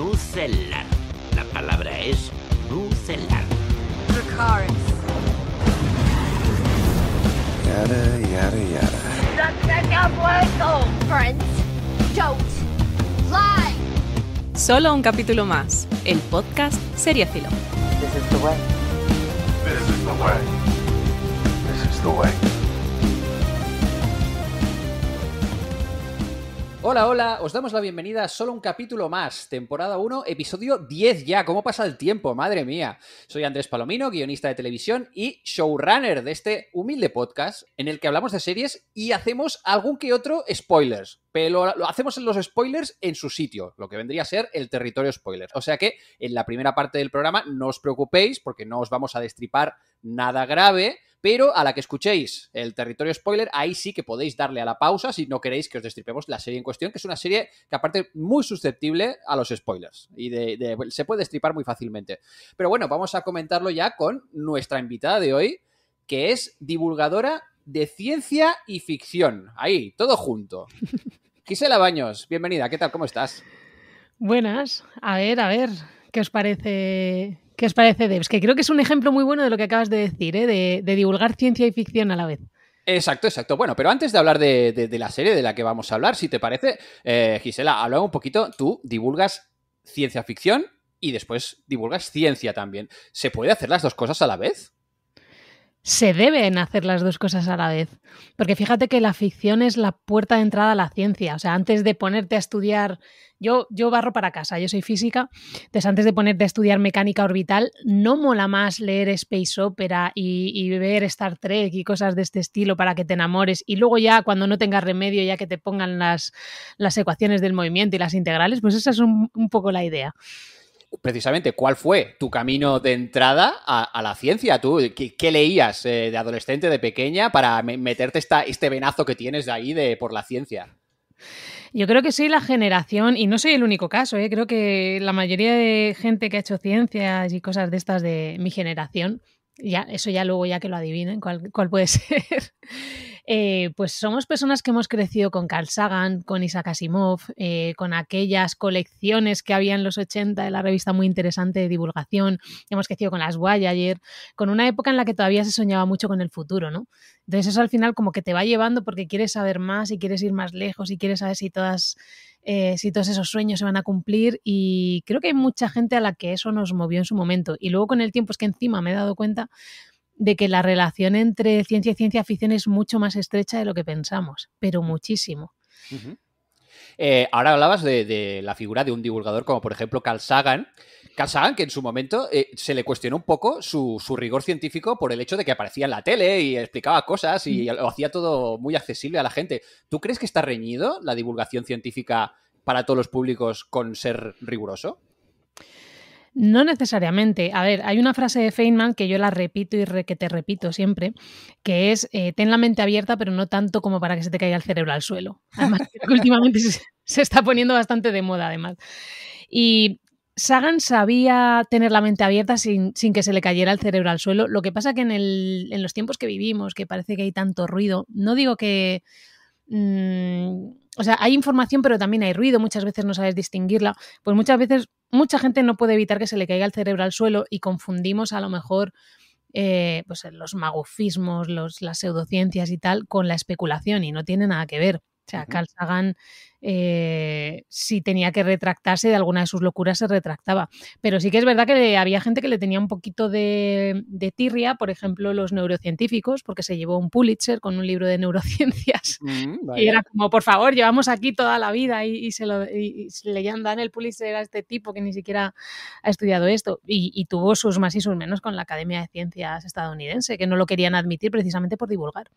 Nucelar. La palabra es Nucelar. Dracarys. Yada, yada, yada. Friends, don't lie. Solo un capítulo más. El podcast Seriafilo. This is the way. This is the way. This is the way. Hola, hola, os damos la bienvenida a solo un capítulo más, temporada 1, episodio 10 ya, ¿cómo pasa el tiempo? Madre mía. Soy Andrés Palomino, guionista de televisión y showrunner de este humilde podcast en el que hablamos de series y hacemos algún que otro spoilers, pero lo hacemos en los spoilers en su sitio, lo que vendría a ser el territorio spoilers O sea que en la primera parte del programa no os preocupéis porque no os vamos a destripar nada grave, pero a la que escuchéis el territorio spoiler, ahí sí que podéis darle a la pausa si no queréis que os destripemos la serie en cuestión, que es una serie que aparte muy susceptible a los spoilers y se puede destripar muy fácilmente. Pero bueno, vamos a comentarlo ya con nuestra invitada de hoy, que es divulgadora de ciencia y ficción. Ahí, todo junto. Gisela Baños, bienvenida, ¿qué tal? ¿Cómo estás? Buenas, a ver, a ver, ¿Qué os parece? ¿Qué os parece, Debs? Que creo que es un ejemplo muy bueno de lo que acabas de decir, ¿eh? de, divulgar ciencia y ficción a la vez. Exacto, exacto. Bueno, pero antes de hablar de, la serie de la que vamos a hablar, si te parece, eh, Gisela, habla un poquito. Tú divulgas ciencia ficción y después divulgas ciencia también. ¿Se puede hacer las dos cosas a la vez? se deben hacer las dos cosas a la vez. Porque fíjate que la ficción es la puerta de entrada a la ciencia. O sea, antes de ponerte a estudiar, yo, yo barro para casa, yo soy física, entonces antes de ponerte a estudiar mecánica orbital, no mola más leer space opera y, ver Star Trek y cosas de este estilo para que te enamores. Y luego ya cuando no tengas remedio, ya que te pongan las, ecuaciones del movimiento y las integrales, pues esa es un poco la idea precisamente cuál fue tu camino de entrada a, la ciencia. ¿Tú qué, leías eh, de adolescente, de pequeña, para meterte esta, este venazo que tienes de ahí de, por la ciencia? Yo creo que soy la generación, y no soy el único caso, ¿eh? creo que la mayoría de gente que ha hecho ciencias y cosas de estas de mi generación, ya, eso ya luego ya que lo adivinen cuál puede ser. Eh, pues somos personas que hemos crecido con Carl Sagan, con Isaac Asimov, eh, con aquellas colecciones que había en los 80 de la revista muy interesante de divulgación, hemos crecido con las Voyager, con una época en la que todavía se soñaba mucho con el futuro, ¿no? Entonces eso al final como que te va llevando porque quieres saber más y quieres ir más lejos y quieres saber si todas... Eh, si todos esos sueños se van a cumplir y creo que hay mucha gente a la que eso nos movió en su momento y luego con el tiempo es que encima me he dado cuenta de que la relación entre ciencia y ciencia ficción es mucho más estrecha de lo que pensamos, pero mm. muchísimo. Eh, ahora hablabas de, la figura de un divulgador como por ejemplo Carl Sagan. Carl Sagan, que en su momento eh, se le cuestionó un poco su, su, rigor científico por el hecho de que aparecía en la tele y explicaba cosas y mm. lo hacía todo muy accesible a la gente. ¿Tú crees que está reñido la divulgación científica para todos los públicos con ser riguroso? No necesariamente. A ver, hay una frase de Feynman que yo la repito y que te repito siempre, que es eh, ten la mente abierta, pero no tanto como para que se te caiga el cerebro al suelo. Además, últimamente se, está poniendo bastante de moda, además. Y Sagan sabía tener la mente abierta sin, que se le cayera el cerebro al suelo. Lo que pasa que en, los tiempos que vivimos, que parece que hay tanto ruido, no digo que mm, o sea, hay información, pero también hay ruido, muchas veces no sabes distinguirla, pues muchas veces mucha gente no puede evitar que se le caiga el cerebro al suelo y confundimos a lo mejor eh, pues los magofismos, los, las pseudociencias y tal con la especulación y no tiene nada que ver. O sea, Carl Sagan, eh, si tenía que retractarse de alguna de sus locuras, se retractaba. Pero sí que es verdad que había gente que le tenía un poquito de, tirria, por ejemplo, los neurocientíficos, porque se llevó un Pulitzer con un libro de neurociencias. y era como, por favor, llevamos aquí toda la vida y, se lo dan el Pulitzer a este tipo que ni siquiera ha estudiado esto. y tuvo sus más y sus menos con la Academia de Ciencias estadounidense, que no lo querían admitir precisamente por divulgar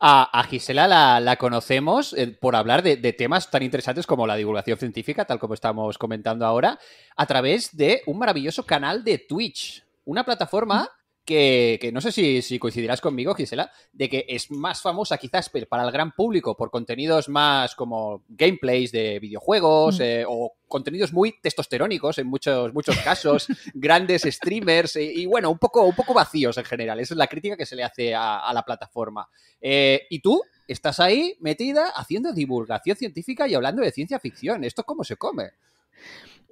a, Gisela la, conocemos eh, por hablar de, temas tan interesantes como la divulgación científica, tal como estamos comentando ahora, a través de un maravilloso canal de Twitch, una plataforma que, no sé si, coincidirás conmigo, Gisela, de que es más famosa quizás para el gran público por contenidos más como gameplays de videojuegos mm. eh, o contenidos muy testosterónicos en muchos, muchos casos, grandes streamers eh, y, bueno, un poco, poco vacíos en general. Esa es la crítica que se le hace a, la plataforma. Eh, ¿Y tú? Estás ahí metida haciendo divulgación científica y hablando de ciencia ficción. ¿Esto cómo se come?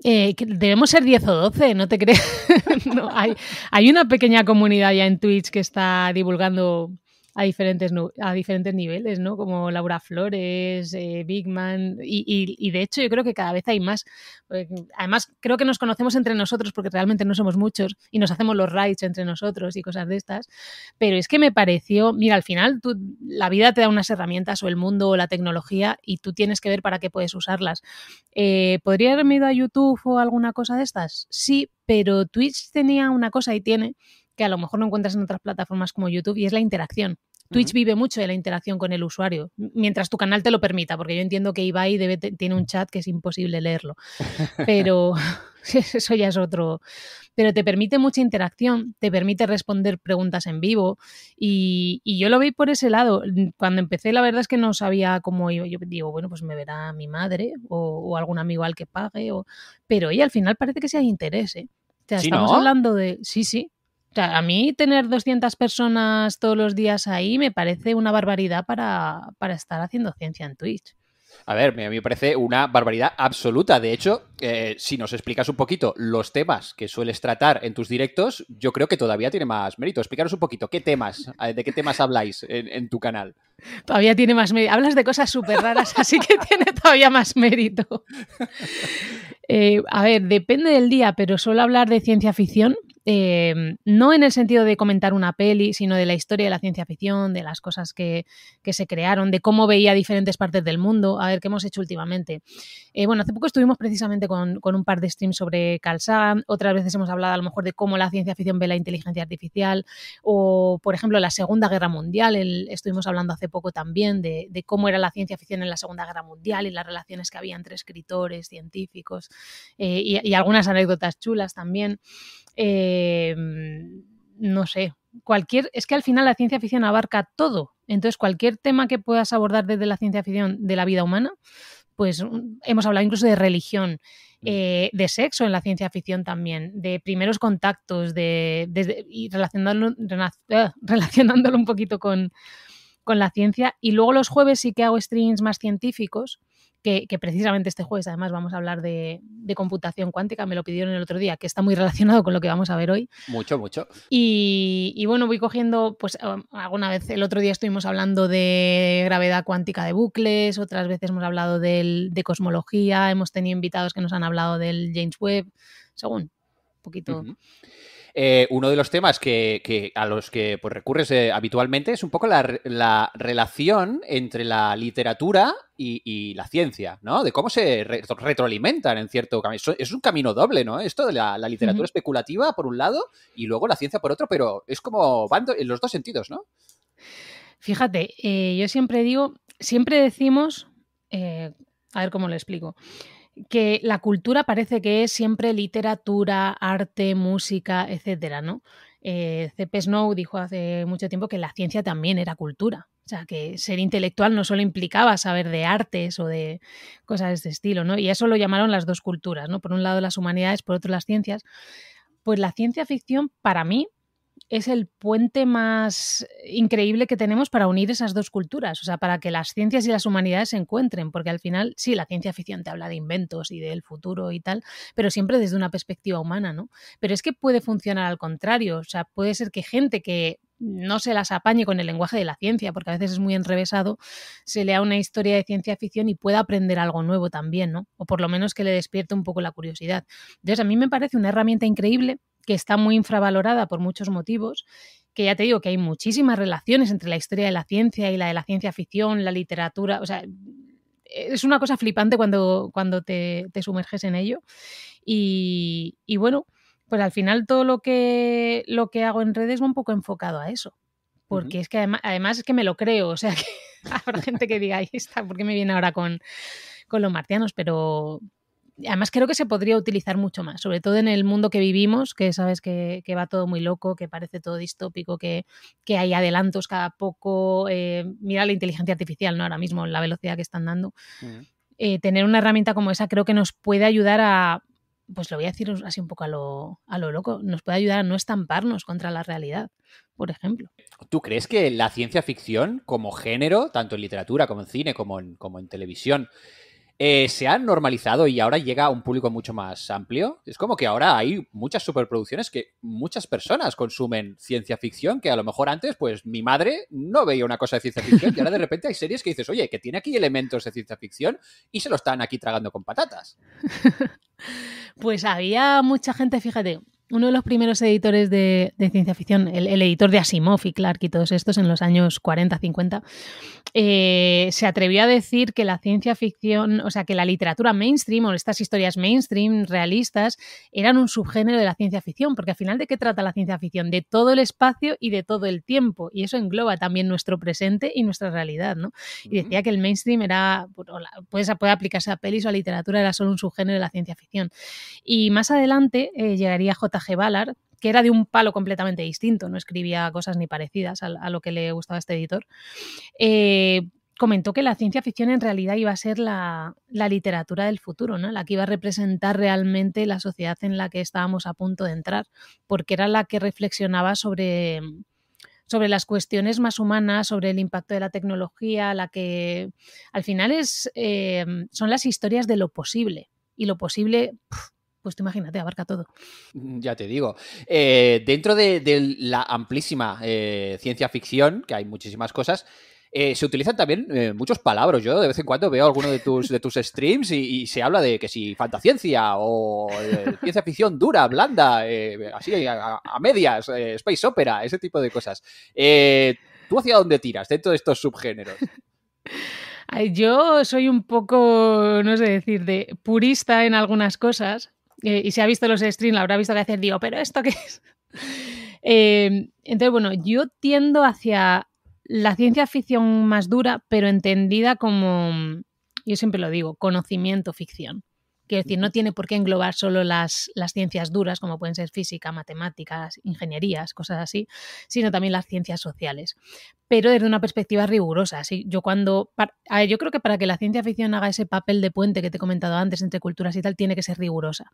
Eh, debemos ser 10 o 12, no te crees. hay, hay, una pequeña comunidad ya en Twitch que está divulgando a diferentes, a diferentes niveles, ¿no? Como Laura Flores, eh, Bigman, y, de hecho yo creo que cada vez hay más. Pues, además, creo que nos conocemos entre nosotros porque realmente no somos muchos y nos hacemos los rides entre nosotros y cosas de estas. Pero es que me pareció, mira, al final tú, la vida te da unas herramientas o el mundo o la tecnología y tú tienes que ver para qué puedes usarlas. Eh, ¿Podría haberme ido a YouTube o alguna cosa de estas? Sí, pero Twitch tenía una cosa y tiene que a lo mejor no encuentras en otras plataformas como YouTube y es la interacción. Twitch vive mucho de la interacción con el usuario, mientras tu canal te lo permita, porque yo entiendo que Ibai tiene un chat que es imposible leerlo, pero eso ya es otro. Pero te permite mucha interacción, te permite responder preguntas en vivo y, yo lo vi por ese lado. Cuando empecé la verdad es que no sabía cómo yo, yo digo, bueno, pues me verá mi madre o, algún amigo al que pague, o... pero y al final parece que sí hay interés. ¿eh? O sea, estamos hablando de... Sí, sí, a mí tener 200 personas todos los días ahí me parece una barbaridad para, estar haciendo ciencia en Twitch. A ver, a mí me parece una barbaridad absoluta. De hecho, eh, si nos explicas un poquito los temas que sueles tratar en tus directos, yo creo que todavía tiene más mérito. Explicaros un poquito qué temas, eh, de qué temas habláis en, tu canal. Todavía tiene más mérito. Hablas de cosas súper raras, así que tiene todavía más mérito. Eh, a ver, depende del día, pero suelo hablar de ciencia ficción Em, no en el sentido de comentar una peli, sino de la historia de la ciencia ficción, de las cosas que, se crearon, de cómo veía diferentes partes del mundo, a ver qué hemos hecho últimamente. Eh, bueno, hace poco estuvimos precisamente con, un par de streams sobre Carl otras veces hemos hablado a lo mejor de cómo la ciencia ficción ve la inteligencia artificial, o por ejemplo la Segunda Guerra Mundial, estuvimos hablando hace poco también de, cómo era la ciencia ficción en la Segunda Guerra Mundial y las relaciones que había entre escritores, científicos eh, y, algunas anécdotas chulas también. Eh, eh, no sé, cualquier, es que al final la ciencia ficción abarca todo, entonces cualquier tema que puedas abordar desde la ciencia ficción de la vida humana, pues mm, hemos hablado incluso de religión, mm. eh, de sexo en la ciencia ficción también, de primeros contactos, y eh, relacionándolo, un poquito con, con la ciencia. Y luego los jueves sí que hago streams más científicos que, precisamente este jueves además vamos a hablar de, computación cuántica, me lo pidieron el otro día, que está muy relacionado con lo que vamos a ver hoy. Mucho, mucho. Y, bueno, voy cogiendo, pues um, alguna vez, el otro día estuvimos hablando de gravedad cuántica de bucles, otras veces hemos hablado de cosmología, hemos tenido invitados que nos han hablado del James Webb, según, un poquito. Eh, uno de los temas que, a los que pues, recurres eh, habitualmente es un poco la, relación entre la literatura y, la ciencia, ¿no? De cómo se retroalimentan en cierto camino. Es un camino doble, ¿no? Esto de la, literatura especulativa por un lado y luego la ciencia por otro, pero es como van en los dos sentidos, ¿no? Fíjate, eh, yo siempre digo, siempre decimos, a ver cómo lo explico que la cultura parece que es siempre literatura, arte, música, etcétera, ¿no? Eh, C.P. Snow dijo hace mucho tiempo que la ciencia también era cultura. O sea, que ser intelectual no solo implicaba saber de artes o de cosas de este estilo, ¿no? Y eso lo llamaron las dos culturas, ¿no? Por un lado las humanidades, por otro las ciencias. Pues la ciencia ficción, para mí, es el puente más increíble que tenemos para unir esas dos culturas, o sea, para que las ciencias y las humanidades se encuentren, porque al final, sí, la ciencia ficción te habla de inventos y del futuro y tal, pero siempre desde una perspectiva humana, ¿no? Pero es que puede funcionar al contrario, o sea, puede ser que gente que no se las apañe con el lenguaje de la ciencia, porque a veces es muy enrevesado, se lea una historia de ciencia ficción y pueda aprender algo nuevo también, ¿no? O por lo menos que le despierte un poco la curiosidad. Entonces, a mí me parece una herramienta increíble que está muy infravalorada por muchos motivos, que ya te digo que hay muchísimas relaciones entre la historia de la ciencia y la de la ciencia ficción, la literatura, o sea, es una cosa flipante cuando, cuando te, sumerges en ello. Y, bueno, pues al final todo lo que, lo que hago en redes va un poco enfocado a eso. Porque es que además, es que me lo creo, o sea, que habrá gente que diga, ahí está, ¿por qué me viene ahora con, con los marcianos? Pero, además creo que se podría utilizar mucho más, sobre todo en el mundo que vivimos, que sabes que, va todo muy loco, que parece todo distópico, que, hay adelantos cada poco. Eh, mira la inteligencia artificial, ¿no? Ahora mismo, la velocidad que están dando. Mm. Eh, tener una herramienta como esa creo que nos puede ayudar a, pues lo voy a decir así un poco a lo, a lo loco, nos puede ayudar a no estamparnos contra la realidad, por ejemplo. ¿Tú crees que la ciencia ficción como género, tanto en literatura como en cine, como como en televisión, eh, se han normalizado y ahora llega a un público mucho más amplio. Es como que ahora hay muchas superproducciones que muchas personas consumen ciencia ficción, que a lo mejor antes, pues mi madre no veía una cosa de ciencia ficción y ahora de repente hay series que dices, oye, que tiene aquí elementos de ciencia ficción y se lo están aquí tragando con patatas. Pues había mucha gente, fíjate, uno de los primeros editores de, ciencia ficción, el, editor de Asimov y Clark y todos estos en los años 40-50, eh, se atrevió a decir que la ciencia ficción, o sea, que la literatura mainstream o estas historias mainstream realistas eran un subgénero de la ciencia ficción, porque al final de qué trata la ciencia ficción? De todo el espacio y de todo el tiempo, y eso engloba también nuestro presente y nuestra realidad, ¿no? Y decía que el mainstream era, pues puede, aplicarse a pelis o a literatura, era solo un subgénero de la ciencia ficción. Y más adelante eh, llegaría J que era de un palo completamente distinto, no escribía cosas ni parecidas a, lo que le gustaba a este editor, eh, comentó que la ciencia ficción en realidad iba a ser la, literatura del futuro, ¿no? la que iba a representar realmente la sociedad en la que estábamos a punto de entrar, porque era la que reflexionaba sobre, sobre las cuestiones más humanas, sobre el impacto de la tecnología, la que al final es, eh, son las historias de lo posible. Y lo posible pues imagínate, abarca todo. Mm, ya te digo. Eh, dentro de, la amplísima eh, ciencia ficción, que hay muchísimas cosas, eh, se utilizan también muchos palabras. Yo de vez en cuando veo alguno de tus, de tus streams y, se habla de que si fantasciencia o ciencia ficción dura, blanda, así a, a medias, space opera, ese tipo de cosas. ¿Tú hacia dónde tiras dentro de estos subgéneros? Yo soy un poco, no sé decir, de purista en algunas cosas, y si ha visto los streams, la habrá visto que hace digo, pero ¿esto qué es? Eh, entonces, bueno, yo tiendo hacia la ciencia ficción más dura, pero entendida como, yo siempre lo digo, conocimiento ficción. Quiero decir, no tiene por qué englobar solo las, las ciencias duras, como pueden ser física, matemáticas, ingenierías, cosas así, sino también las ciencias sociales. Pero desde una perspectiva rigurosa. yo cuando. yo creo que para que la ciencia ficción haga ese papel de puente que te he comentado antes entre culturas y tal, tiene que ser rigurosa.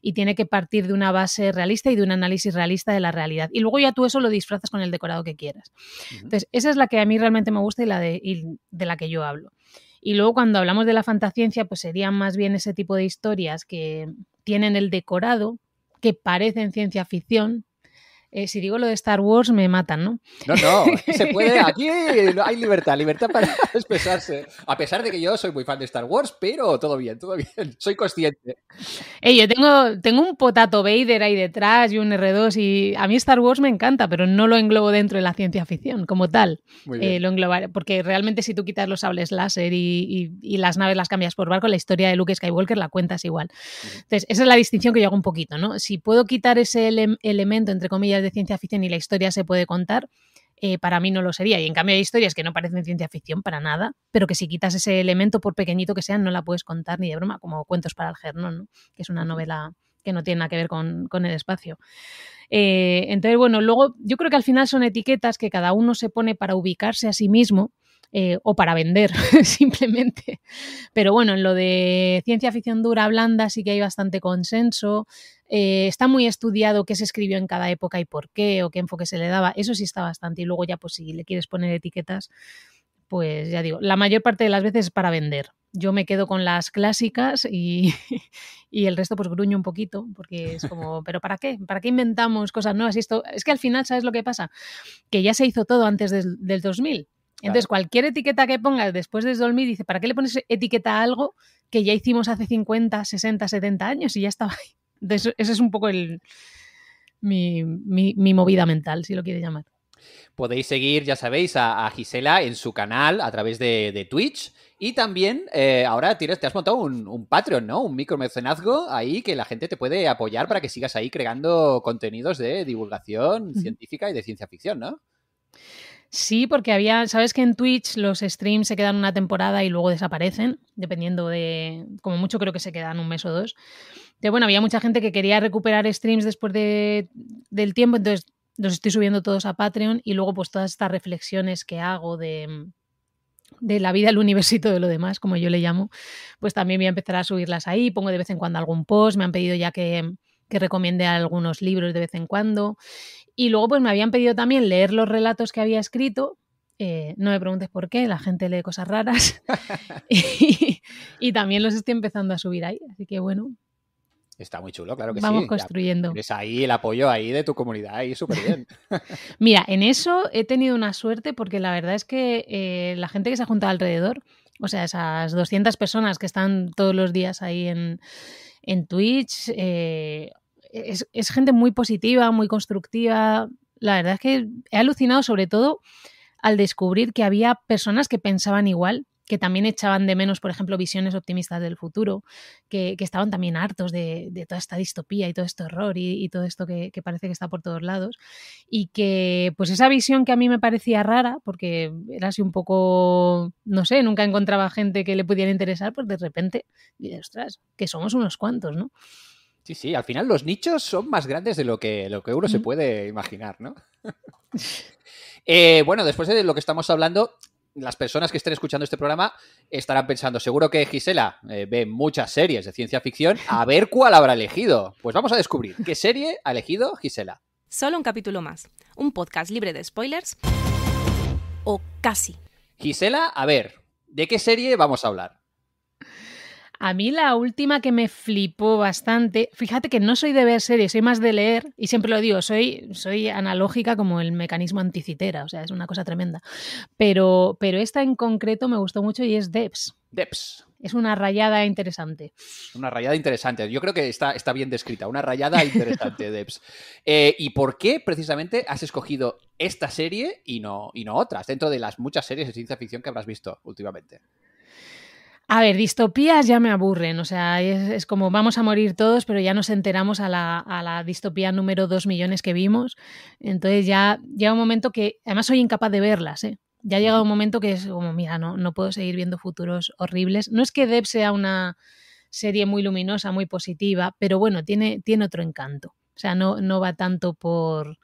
Y tiene que partir de una base realista y de un análisis realista de la realidad. Y luego ya tú eso lo disfrazas con el decorado que quieras. Entonces, esa es la que a mí realmente me gusta y la y de la que yo hablo. Y luego cuando hablamos de la fantasciencia, pues serían más bien ese tipo de historias que tienen el decorado, que parecen ciencia ficción, eh, si digo lo de Star Wars, me matan, ¿no? No, no, se puede, aquí hay libertad, libertad para expresarse. A pesar de que yo soy muy fan de Star Wars, pero todo bien, todo bien, soy consciente. yo tengo, tengo un potato Vader ahí detrás y un R2 y a mí Star Wars me encanta, pero no lo englobo dentro de la ciencia ficción como tal. Eh, lo englobaré, porque realmente si tú quitas los sables láser y, las naves las cambias por barco, la historia de Luke Skywalker la cuentas igual. Entonces, esa es la distinción que yo hago un poquito, ¿no? Si puedo quitar ese elemento, entre comillas, de ciencia ficción y la historia se puede contar, eh, para mí no lo sería. Y en cambio hay historias que no parecen ciencia ficción para nada, pero que si quitas ese elemento, por pequeñito que sea, no la puedes contar ni de broma, como Cuentos para el Gernón, que es una novela que no tiene nada que ver con, el espacio. Eh, entonces, bueno, luego yo creo que al final son etiquetas que cada uno se pone para ubicarse a sí mismo. Eh, o para vender, simplemente. Pero bueno, en lo de ciencia ficción dura, blanda, sí que hay bastante consenso. Eh, está muy estudiado qué se escribió en cada época y por qué o qué enfoque se le daba, eso sí está bastante. Y luego ya, pues si le quieres poner etiquetas, pues ya digo, la mayor parte de las veces es para vender. Yo me quedo con las clásicas y, el resto pues gruño un poquito, porque es como, ¿pero para qué? ¿Para qué inventamos cosas nuevas? esto, es que al final, ¿sabes lo que pasa? Que ya se hizo todo antes del, 2000. Entonces, cualquier etiqueta que pongas después de 2000 dice, ¿para qué le pones etiqueta a algo que ya hicimos hace 50, 60, 70 años y ya estaba ahí? ese es un poco el, mi, movida mental, si lo quiere llamar. Podéis seguir, ya sabéis, a, Gisela en su canal a través de, Twitch. Y también eh, ahora tienes, te has montado un, Patreon, ¿no? Un micromecenazgo ahí que la gente te puede apoyar para que sigas ahí creando contenidos de divulgación científica y de ciencia ficción, ¿no? Sí, porque había, sabes que en Twitch los streams se quedan una temporada y luego desaparecen, dependiendo de, como mucho creo que se quedan un mes o dos. Pero bueno, había mucha gente que quería recuperar streams después de, del tiempo, entonces los estoy subiendo todos a Patreon y luego pues todas estas reflexiones que hago de, la vida, el universito de lo demás, como yo le llamo, pues también voy a empezar a subirlas ahí, pongo de vez en cuando algún post, me han pedido ya que, que recomiende algunos libros de vez en cuando y luego pues me habían pedido también leer los relatos que había escrito. Eh, no me preguntes por qué, la gente lee cosas raras. y, también los estoy empezando a subir ahí. Así que bueno. Está muy chulo, claro que sí. Vamos construyendo. Es ahí el apoyo ahí de tu comunidad y súper bien. Mira, en eso he tenido una suerte porque la verdad es que eh, la gente que se ha juntado alrededor, o sea, esas 200 personas que están todos los días ahí en, Twitch, eh, es, gente muy positiva, muy constructiva. La verdad es que he alucinado sobre todo al descubrir que había personas que pensaban igual, que también echaban de menos, por ejemplo, visiones optimistas del futuro, que, estaban también hartos de, toda esta distopía y todo este horror y, todo esto que, parece que está por todos lados. Y que, pues esa visión que a mí me parecía rara, porque era así un poco, no sé, nunca encontraba gente que le pudiera interesar, pues de repente, y, ostras, que somos unos cuantos, ¿no? Sí, sí, al final los nichos son más grandes de lo que, lo que uno se puede imaginar, ¿no? Eh, bueno, después de lo que estamos hablando, las personas que estén escuchando este programa estarán pensando, seguro que Gisela eh, ve muchas series de ciencia ficción, a ver cuál habrá elegido. Pues vamos a descubrir qué serie ha elegido Gisela. Solo un capítulo más, un podcast libre de spoilers o casi. Gisela, a ver, ¿de qué serie vamos a hablar? A mí la última que me flipó bastante, fíjate que no soy de ver series, soy más de leer y siempre lo digo, soy, soy analógica como el mecanismo anticitera, o sea, es una cosa tremenda. Pero, pero esta en concreto me gustó mucho y es Debs. Debs. Es una rayada interesante. Una rayada interesante. Yo creo que está, está bien descrita. Una rayada interesante, Debs. Eh, ¿Y por qué precisamente has escogido esta serie y no, y no otras, dentro de las muchas series de ciencia ficción que habrás visto últimamente? A ver, distopías ya me aburren, o sea, es, como vamos a morir todos, pero ya nos enteramos a la, a la distopía número dos millones que vimos. Entonces ya llega un momento que, además soy incapaz de verlas, ¿eh? Ya ha llegado un momento que es como, mira, no, no puedo seguir viendo futuros horribles. No es que Deb sea una serie muy luminosa, muy positiva, pero bueno, tiene, tiene otro encanto. O sea, no, no va tanto por,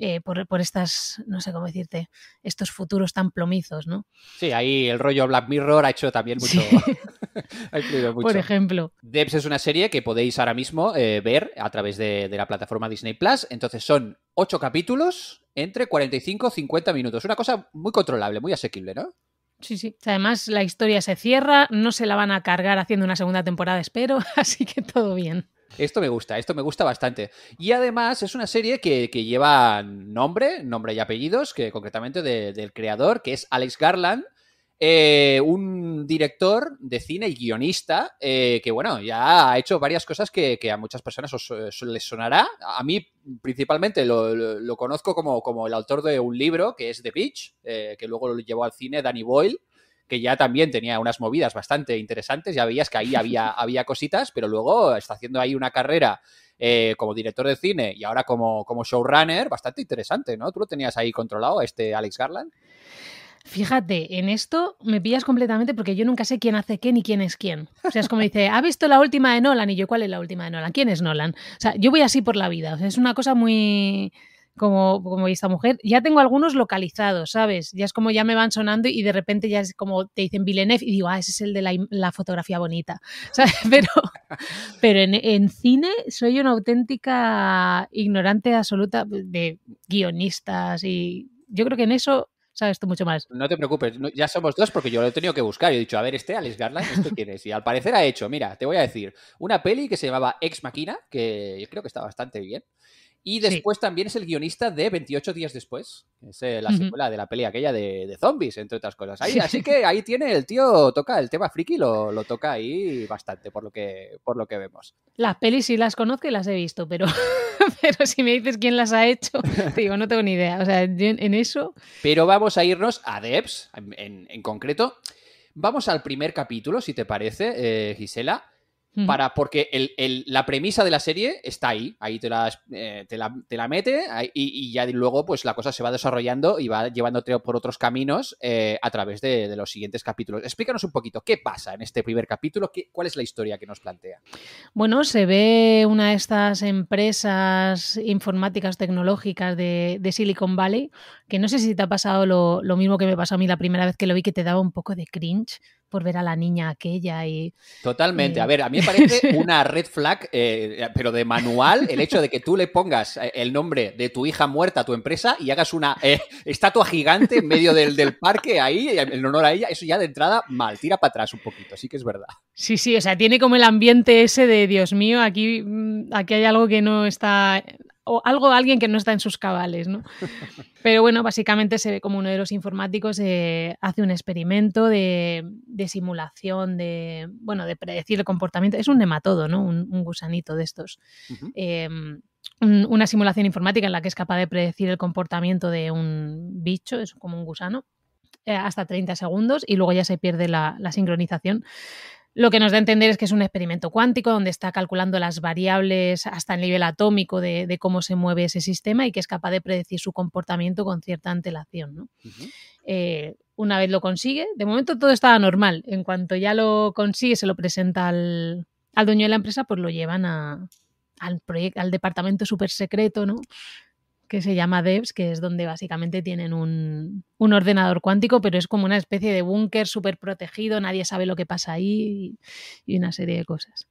eh, por, estas, no sé cómo decirte, estos futuros tan plomizos, ¿no? Sí, ahí el rollo Black Mirror ha hecho también mucho. Por ejemplo. Debs es una serie que podéis ahora mismo eh, ver a través de, la plataforma Disney Plus. Entonces son ocho capítulos entre 45 y 50 minutos. Una cosa muy controlable, muy asequible, ¿no? Sí, sí. Además, la historia se cierra, no se la van a cargar haciendo una segunda temporada, espero, así que todo bien. Esto me gusta, esto me gusta bastante. Y además es una serie que, lleva nombre, nombre y apellidos, que concretamente del creador, que es Alex Garland, eh, un director de cine y guionista, eh, que bueno, ya ha hecho varias cosas que, a muchas personas les sonará. A mí principalmente lo, conozco como, el autor de un libro, que es The Beach, eh, que luego lo llevó al cine Danny Boyle que ya también tenía unas movidas bastante interesantes, ya veías que ahí había, había cositas, pero luego está haciendo ahí una carrera eh, como director de cine y ahora como, como showrunner bastante interesante, ¿no? ¿Tú lo tenías ahí controlado, este Alex Garland? Fíjate, en esto me pillas completamente porque yo nunca sé quién hace qué ni quién es quién. O sea, es como dice, ¿ha visto la última de Nolan? Y yo, ¿cuál es la última de Nolan? ¿Quién es Nolan? O sea, yo voy así por la vida. O sea, es una cosa muy, como, como esta mujer. Ya tengo algunos localizados, ¿sabes? Ya es como ya me van sonando y de repente ya es como te dicen Villeneuve y digo, ah, ese es el de la, fotografía bonita, ¿sabes? Pero, pero en, en, cine soy una auténtica ignorante absoluta de guionistas y yo creo que en eso sabes tú mucho más. No te preocupes, ya somos dos porque yo lo he tenido que buscar. Yo he dicho, a ver, este Alex Garland, ¿esto quién es? Y al parecer ha hecho, mira, te voy a decir, una peli que se llamaba Ex Machina, que yo creo que está bastante bien. Y después también es el guionista de 28 días después. Es eh, la secuela de la peli aquella de, zombies, entre otras cosas. Así que ahí tiene el tío, toca el tema friki, lo, toca ahí bastante, por lo, que, por lo que vemos. Las pelis sí las conozco y las he visto, pero, pero si me dices quién las ha hecho, te digo, no tengo ni idea. O sea, en eso. Pero vamos a irnos a Debs, en, concreto. Vamos al primer capítulo, si te parece, eh, Gisela para, porque la premisa de la serie está ahí, ahí te la, eh, te la, mete y, y, ya luego pues la cosa se va desarrollando y va llevándote por otros caminos eh, a través de, de, los siguientes capítulos. Explícanos un poquito, ¿qué pasa en este primer capítulo? ¿Qué, ¿Cuál es la historia que nos plantea? Bueno, se ve una de estas empresas informáticas tecnológicas de, de Silicon Valley que no sé si te ha pasado lo, mismo que me pasó a mí la primera vez que lo vi, que te daba un poco de cringe por ver a la niña aquella y... Totalmente, eh, a ver, a mí me parece una red flag, eh, eh, pero de manual, el hecho de que tú le pongas el nombre de tu hija muerta a tu empresa y hagas una estatua gigante en medio del, parque ahí, en honor a ella, eso ya de entrada mal, tira para atrás un poquito, sí que es verdad. Sí, sí, o sea, tiene como el ambiente ese de, Dios mío, aquí, mm, aquí hay algo que no está o algo alguien que no está en sus cabales, ¿no? Pero bueno, básicamente se ve como uno de los informáticos eh, hace un experimento de, simulación, de, bueno, de predecir el comportamiento. Es un nematodo, ¿no? Un, gusanito de estos. Em, una simulación informática en la que es capaz de predecir el comportamiento de un bicho, es como un gusano eh, hasta 30 segundos y luego ya se pierde la sincronización. Lo que nos da a entender es que es un experimento cuántico donde está calculando las variables hasta el nivel atómico de, cómo se mueve ese sistema y que es capaz de predecir su comportamiento con cierta antelación. ¿no? Eh, una vez lo consigue, de momento todo estaba normal. En cuanto ya lo consigue, se lo presenta al, dueño de la empresa, pues lo llevan al, al departamento súper secreto, ¿no? que se llama Devs, que es donde básicamente tienen un, un ordenador cuántico, pero es como una especie de búnker súper protegido, nadie sabe lo que pasa ahí y una serie de cosas.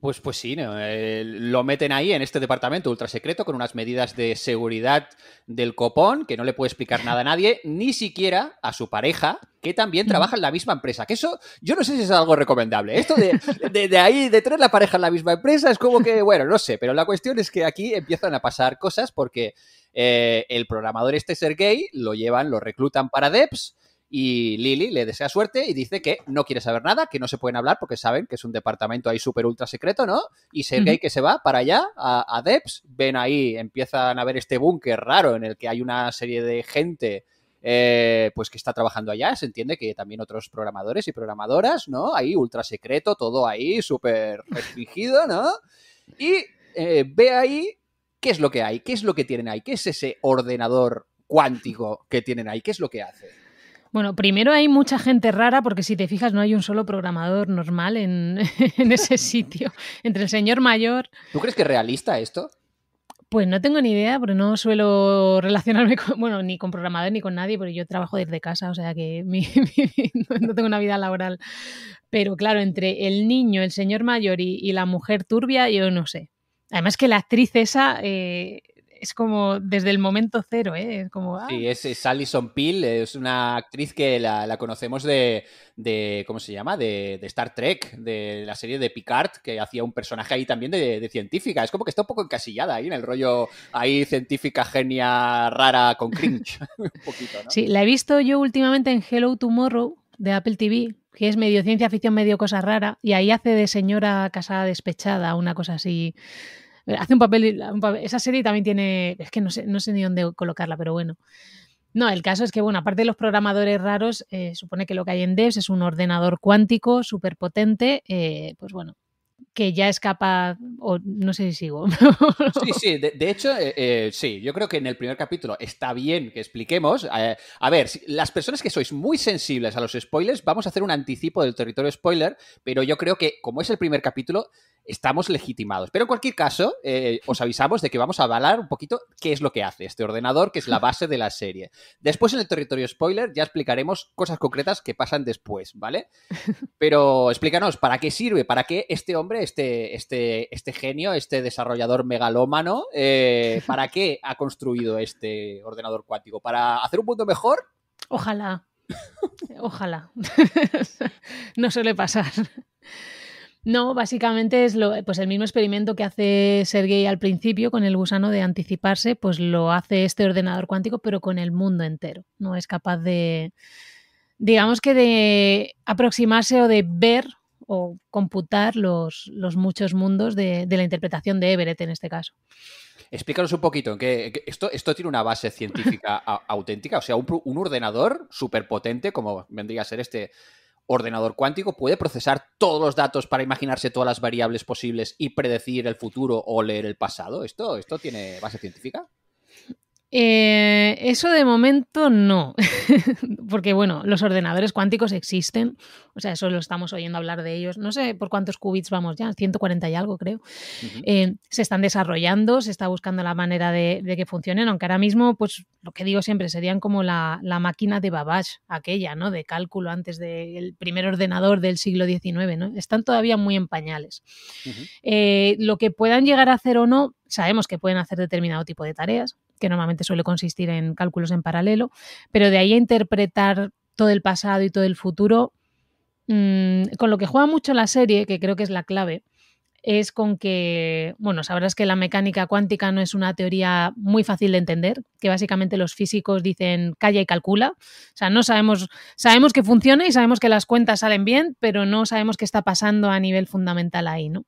Pues, pues sí, eh, lo meten ahí en este departamento secreto con unas medidas de seguridad del copón que no le puede explicar nada a nadie, ni siquiera a su pareja, que también trabaja en la misma empresa. Que eso, yo no sé si es algo recomendable. Esto de, ahí, de tener la pareja en la misma empresa, es como que, bueno, no sé, pero la cuestión es que aquí empiezan a pasar cosas porque eh, el programador este Sergey lo llevan, lo reclutan para Deps y Lily le desea suerte y dice que no quiere saber nada, que no se pueden hablar porque saben que es un departamento ahí súper ultra secreto, ¿no? Y se que se va para allá, a, ven ahí, empiezan a ver este búnker raro en el que hay una serie de gente eh, pues que está trabajando allá. Se entiende que también otros programadores y programadoras, ¿no? Ahí ultra secreto, todo ahí súper restringido, ¿no? Y eh, ve ahí qué es lo que hay, qué es lo que tienen ahí, qué es ese ordenador cuántico que tienen ahí, qué es lo que hace. Bueno, primero hay mucha gente rara porque si te fijas no hay un solo programador normal en, ese sitio, entre el señor mayor... ¿Tú crees que es realista esto? Pues no tengo ni idea, porque no suelo relacionarme con, bueno, ni con programadores ni con nadie, porque yo trabajo desde casa, o sea que no tengo una vida laboral. Pero claro, entre el niño, el señor mayor y, la mujer turbia, yo no sé. Además que la actriz esa, eh, es como desde el momento cero, ¿eh? como, ah. Sí, es, Alison Peel, es una actriz que la, conocemos de, ¿cómo se llama? De, de, Star Trek, de la serie de Picard, que hacía un personaje ahí también de, científica. Es como que está un poco encasillada ahí en el rollo ahí científica, genia, rara, con cringe. un poquito, ¿no? Sí, la he visto yo últimamente en Hello Tomorrow de Apple TV, que es medio ciencia ficción, medio cosa rara, y ahí hace de señora casada despechada, una cosa así Hace un papel, Esa serie también tiene. Es que no sé, no ni dónde colocarla, pero bueno. No, el caso es que, bueno, aparte de los programadores raros, eh, supone que lo que hay en Devs es un ordenador cuántico súper potente, eh, pues bueno, que ya escapa o no sé si sigo. sí, sí, de, hecho, eh, eh, sí, yo creo que en el primer capítulo está bien que expliquemos. Eh, a ver, si, las personas que sois muy sensibles a los spoilers, vamos a hacer un anticipo del territorio spoiler, pero yo creo que como es el primer capítulo, estamos legitimados. Pero en cualquier caso, os avisamos de que vamos a avalar un poquito qué es lo que hace este ordenador, que es la base de la serie. Después en el territorio spoiler ya explicaremos cosas concretas que pasan después, ¿vale? Pero explícanos, ¿para qué sirve? ¿Para qué este hombre este, este, este genio, este desarrollador megalómano, eh, ¿para qué ha construido este ordenador cuántico? ¿Para hacer un punto mejor? Ojalá. Ojalá. no suele pasar. No, básicamente es lo, pues el mismo experimento que hace Sergey al principio con el gusano de anticiparse, pues lo hace este ordenador cuántico, pero con el mundo entero. No es capaz de, digamos que de aproximarse o de ver o computar los, los muchos mundos de, la interpretación de Everett en este caso. Explícanos un poquito, que, esto, esto tiene una base científica auténtica, o sea, un, un ordenador superpotente, como vendría a ser este ordenador cuántico, puede procesar todos los datos para imaginarse todas las variables posibles y predecir el futuro o leer el pasado. ¿Esto, esto tiene base científica? Eh, eso de momento no, porque bueno, los ordenadores cuánticos existen, o sea, eso lo estamos oyendo hablar de ellos, no sé por cuántos qubits vamos ya, 140 y algo creo, eh, se están desarrollando, se está buscando la manera de, que funcionen, aunque ahora mismo, pues lo que digo siempre, serían como la, máquina de Babbage, aquella, ¿no? De cálculo antes del primer ordenador del siglo XIX, ¿no? Están todavía muy en pañales. Eh, lo que puedan llegar a hacer o no, sabemos que pueden hacer determinado tipo de tareas, que normalmente suele consistir en cálculos en paralelo, pero de ahí a interpretar todo el pasado y todo el futuro, mm, con lo que juega mucho la serie, que creo que es la clave, es con que, bueno, sabrás que la mecánica cuántica no es una teoría muy fácil de entender, que básicamente los físicos dicen calla y calcula, o sea, no sabemos, sabemos que funciona y sabemos que las cuentas salen bien, pero no sabemos qué está pasando a nivel fundamental ahí, ¿no?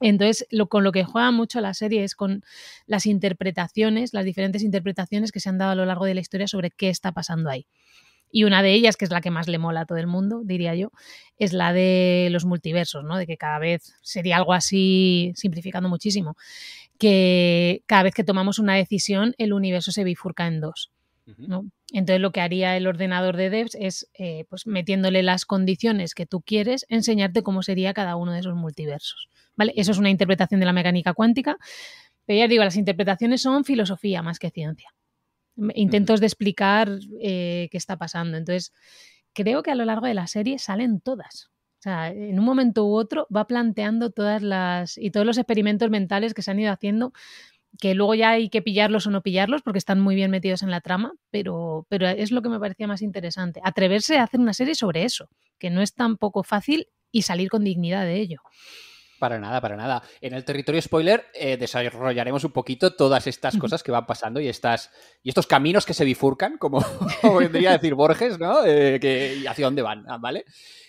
Entonces, con lo que juega mucho la serie es con las interpretaciones, las diferentes interpretaciones que se han dado a lo largo de la historia sobre qué está pasando ahí. Y una de ellas, que es la que más le mola a todo el mundo, diría yo, es la de los multiversos, ¿no? De que cada vez sería algo así, simplificando muchísimo, que cada vez que tomamos una decisión, el universo se bifurca en dos. Entonces lo que haría el ordenador de devs es, eh, pues metiéndole las condiciones que tú quieres, enseñarte cómo sería cada uno de esos multiversos. Eso es una interpretación de la mecánica cuántica, pero ya digo, las interpretaciones son filosofía más que ciencia. Intentos de explicar eh, qué está pasando. Entonces, creo que a lo largo de la serie salen todas. en un momento u otro va planteando todas las y todos los experimentos mentales que se han ido haciendo, que luego ya hay que pillarlos o no pillarlos porque están muy bien metidos en la trama, pero, es lo que me parecía más interesante, atreverse a hacer una serie sobre eso, que no es tan poco fácil y salir con dignidad de ello. Para nada, para nada. En el territorio spoiler eh, desarrollaremos un poquito todas estas cosas que van pasando y, estas, y estos caminos que se bifurcan, como, vendría a decir Borges, ¿no? Eh, y hacia dónde van, ah, ¿vale?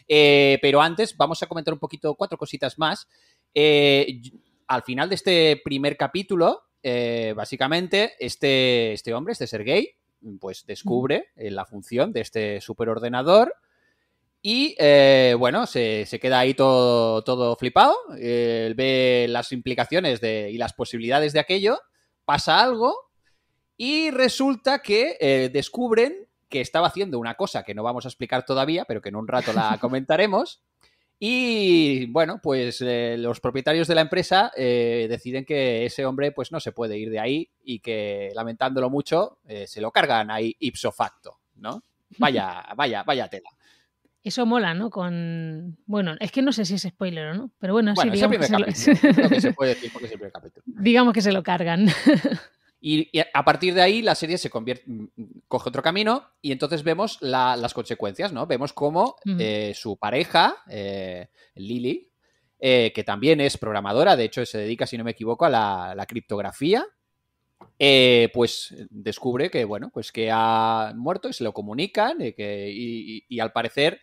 Eh, pero antes vamos a comentar un poquito cuatro cositas más. al final de este primer capítulo, básicamente, este, este hombre, este Sergey, pues descubre la función de este superordenador y eh, bueno, se, queda ahí todo, flipado, ve las implicaciones y las posibilidades de aquello, pasa algo y resulta que eh, descubren que estaba haciendo una cosa que no vamos a explicar todavía, pero que en un rato la comentaremos. Y bueno, pues eh, los propietarios de la empresa deciden que ese hombre pues no se puede ir de ahí y que lamentándolo mucho se lo cargan ahí ipso facto, ¿no? Vaya, vaya, vaya tela. Eso mola, ¿no? Con. Bueno, es que no sé si es spoiler o no, pero bueno, digamos. que se Lo... Digamos que se lo cargan. Y, a partir de ahí la serie se convierte, mm, mm, coge otro camino y entonces vemos las consecuencias, ¿no? Vemos cómo eh, su pareja, eh, Lily, eh, que también es programadora, de hecho se dedica, si no me equivoco, a la, criptografía, pues descubre que, bueno, pues que ha muerto y se lo comunican y, y al parecer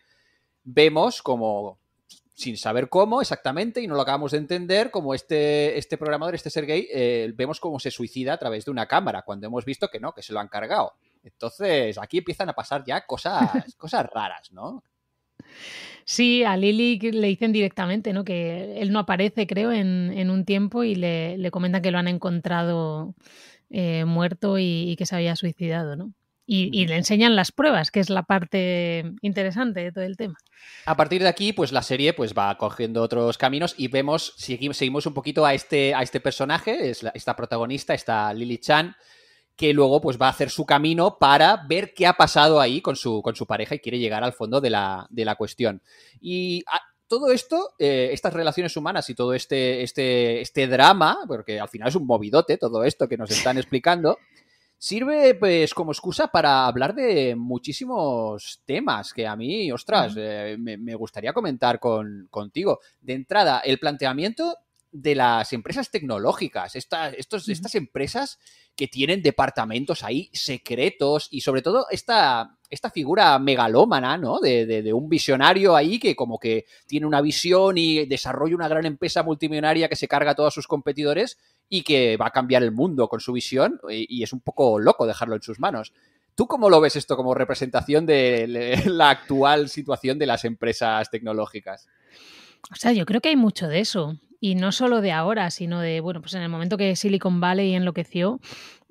vemos como sin saber cómo exactamente, y no lo acabamos de entender, como este, este programador, este Sergey, eh, vemos cómo se suicida a través de una cámara, cuando hemos visto que no, que se lo han cargado. Entonces, aquí empiezan a pasar ya cosas, cosas raras, ¿no? Sí, a Lili le dicen directamente, ¿no? Que él no aparece, creo, en, en un tiempo y le, le, comentan que lo han encontrado eh, muerto y que se había suicidado, ¿no? Y, le enseñan las pruebas, que es la parte interesante de todo el tema. A partir de aquí, pues la serie pues, va cogiendo otros caminos y vemos, seguimos un poquito a este, a este personaje, es esta protagonista, esta Lily Chan, que luego pues, va a hacer su camino para ver qué ha pasado ahí con su, con su pareja y quiere llegar al fondo de la, de la cuestión. Y ah, todo esto, eh, estas relaciones humanas y todo este, este, este drama, porque al final es un movidote todo esto que nos están explicando sirve pues como excusa para hablar de muchísimos temas que a mí, ostras, eh, me, gustaría comentar con, contigo. De entrada, el planteamiento de las empresas tecnológicas, estas empresas que tienen departamentos ahí secretos y sobre todo esta, esta figura megalómana, ¿no? De, un visionario ahí que como que tiene una visión y desarrolla una gran empresa multimillonaria que se carga a todos sus competidores y que va a cambiar el mundo con su visión eh, y, es un poco loco dejarlo en sus manos. ¿Tú cómo lo ves esto como representación de la actual situación de las empresas tecnológicas? O sea, yo creo que hay mucho de eso. Y no solo de ahora, sino de, bueno, pues en el momento que Silicon Valley enloqueció,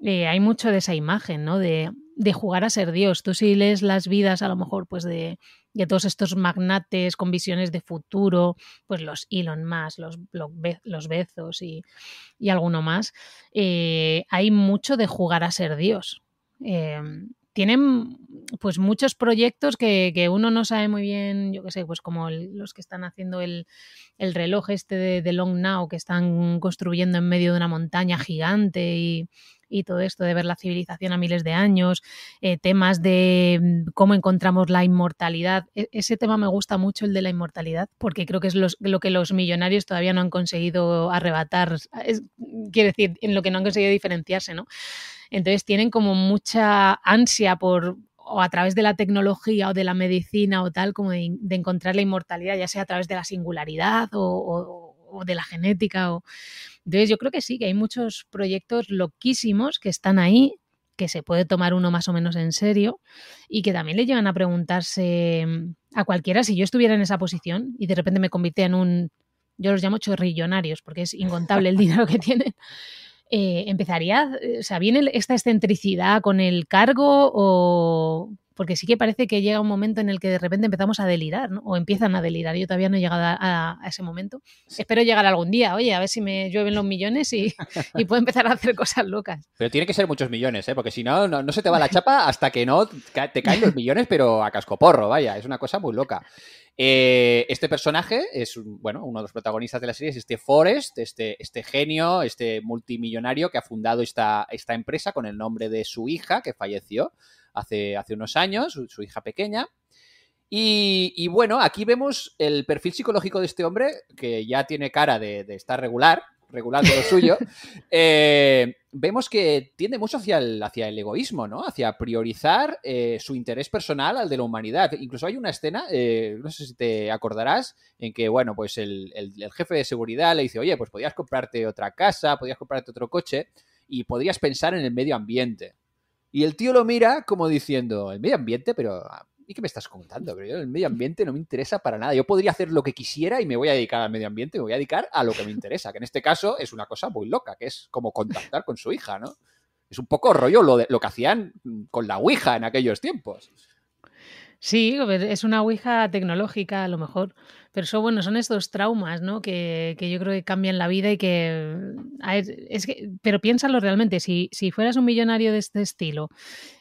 eh, hay mucho de esa imagen, ¿no? De de jugar a ser Dios. Tú si lees las vidas a lo mejor pues de, de todos estos magnates con visiones de futuro, pues los Elon Musk, los, los Bezos y, y alguno más, eh, hay mucho de jugar a ser Dios. Em, tienen pues muchos proyectos que, uno no sabe muy bien, yo qué sé, pues como los que están haciendo el, el reloj este de, Long Now, que están construyendo en medio de una montaña gigante y, y todo esto de ver la civilización a miles de años, eh, temas de mm, cómo encontramos la inmortalidad. E-, ese tema me gusta mucho, el de la inmortalidad, porque creo que es lo que los millonarios todavía no han conseguido arrebatar, es, quiere decir, en lo que no han conseguido diferenciarse, ¿no? Entonces tienen como mucha ansia por o a través de la tecnología o de la medicina o tal, como de, encontrar la inmortalidad, ya sea a través de la singularidad o o de la genética. O... Entonces yo creo que sí, que hay muchos proyectos loquísimos que están ahí, que se puede tomar uno más o menos en serio y que también le llevan a preguntarse mm, a cualquiera si yo estuviera en esa posición y de repente me convierte en un, yo los llamo chorrillonarios porque es incontable el dinero que tienen. Eh, empezaría, o sea, ¿viene esta excentricidad con el cargo o porque sí que parece que llega un momento en el que de repente empezamos a delirar, ¿no? o empiezan a delirar. Yo todavía no he llegado a, ese momento. Espero llegar algún día, oye, a ver si me llueven los millones y, puedo empezar a hacer cosas locas. Pero tiene que ser muchos millones, ¿eh? porque si no, no, se te va la chapa hasta que no te caen los millones, pero a cascoporro, vaya, es una cosa muy loca. Eh, este personaje es bueno, uno de los protagonistas de la serie, es este Forrest, este, este genio, este multimillonario que ha fundado esta, esta empresa con el nombre de su hija que falleció hace, hace unos años, su, hija pequeña. Y, bueno, aquí vemos el perfil psicológico de este hombre, que ya tiene cara de, estar regular, regular lo suyo. Eh, vemos que tiende mucho hacia el, hacia el egoísmo, ¿no? Hacia priorizar eh, su interés personal al de la humanidad. Incluso hay una escena, eh, no sé si te acordarás, en que, bueno, pues el, jefe de seguridad le dice, oye, pues podías comprarte otra casa, podías comprarte otro coche y podrías pensar en el medio ambiente. Y el tío lo mira como diciendo, el medio ambiente, pero ah, ¿y qué me estás contando? Pero el medio ambiente no me interesa para nada. Yo podría hacer lo que quisiera y me voy a dedicar al medio ambiente, me voy a dedicar a lo que me interesa, que en este caso es una cosa muy loca, que es como contactar con su hija, ¿no? Es un poco rollo lo, lo que hacían mm, con la Ouija en aquellos tiempos. Sí, es una Ouija tecnológica a lo mejor. Pero eso, bueno, son estos traumas, ¿no? Que, que yo creo que cambian la vida y que... es que pero piénsalo realmente, si, si, fueras un millonario de este estilo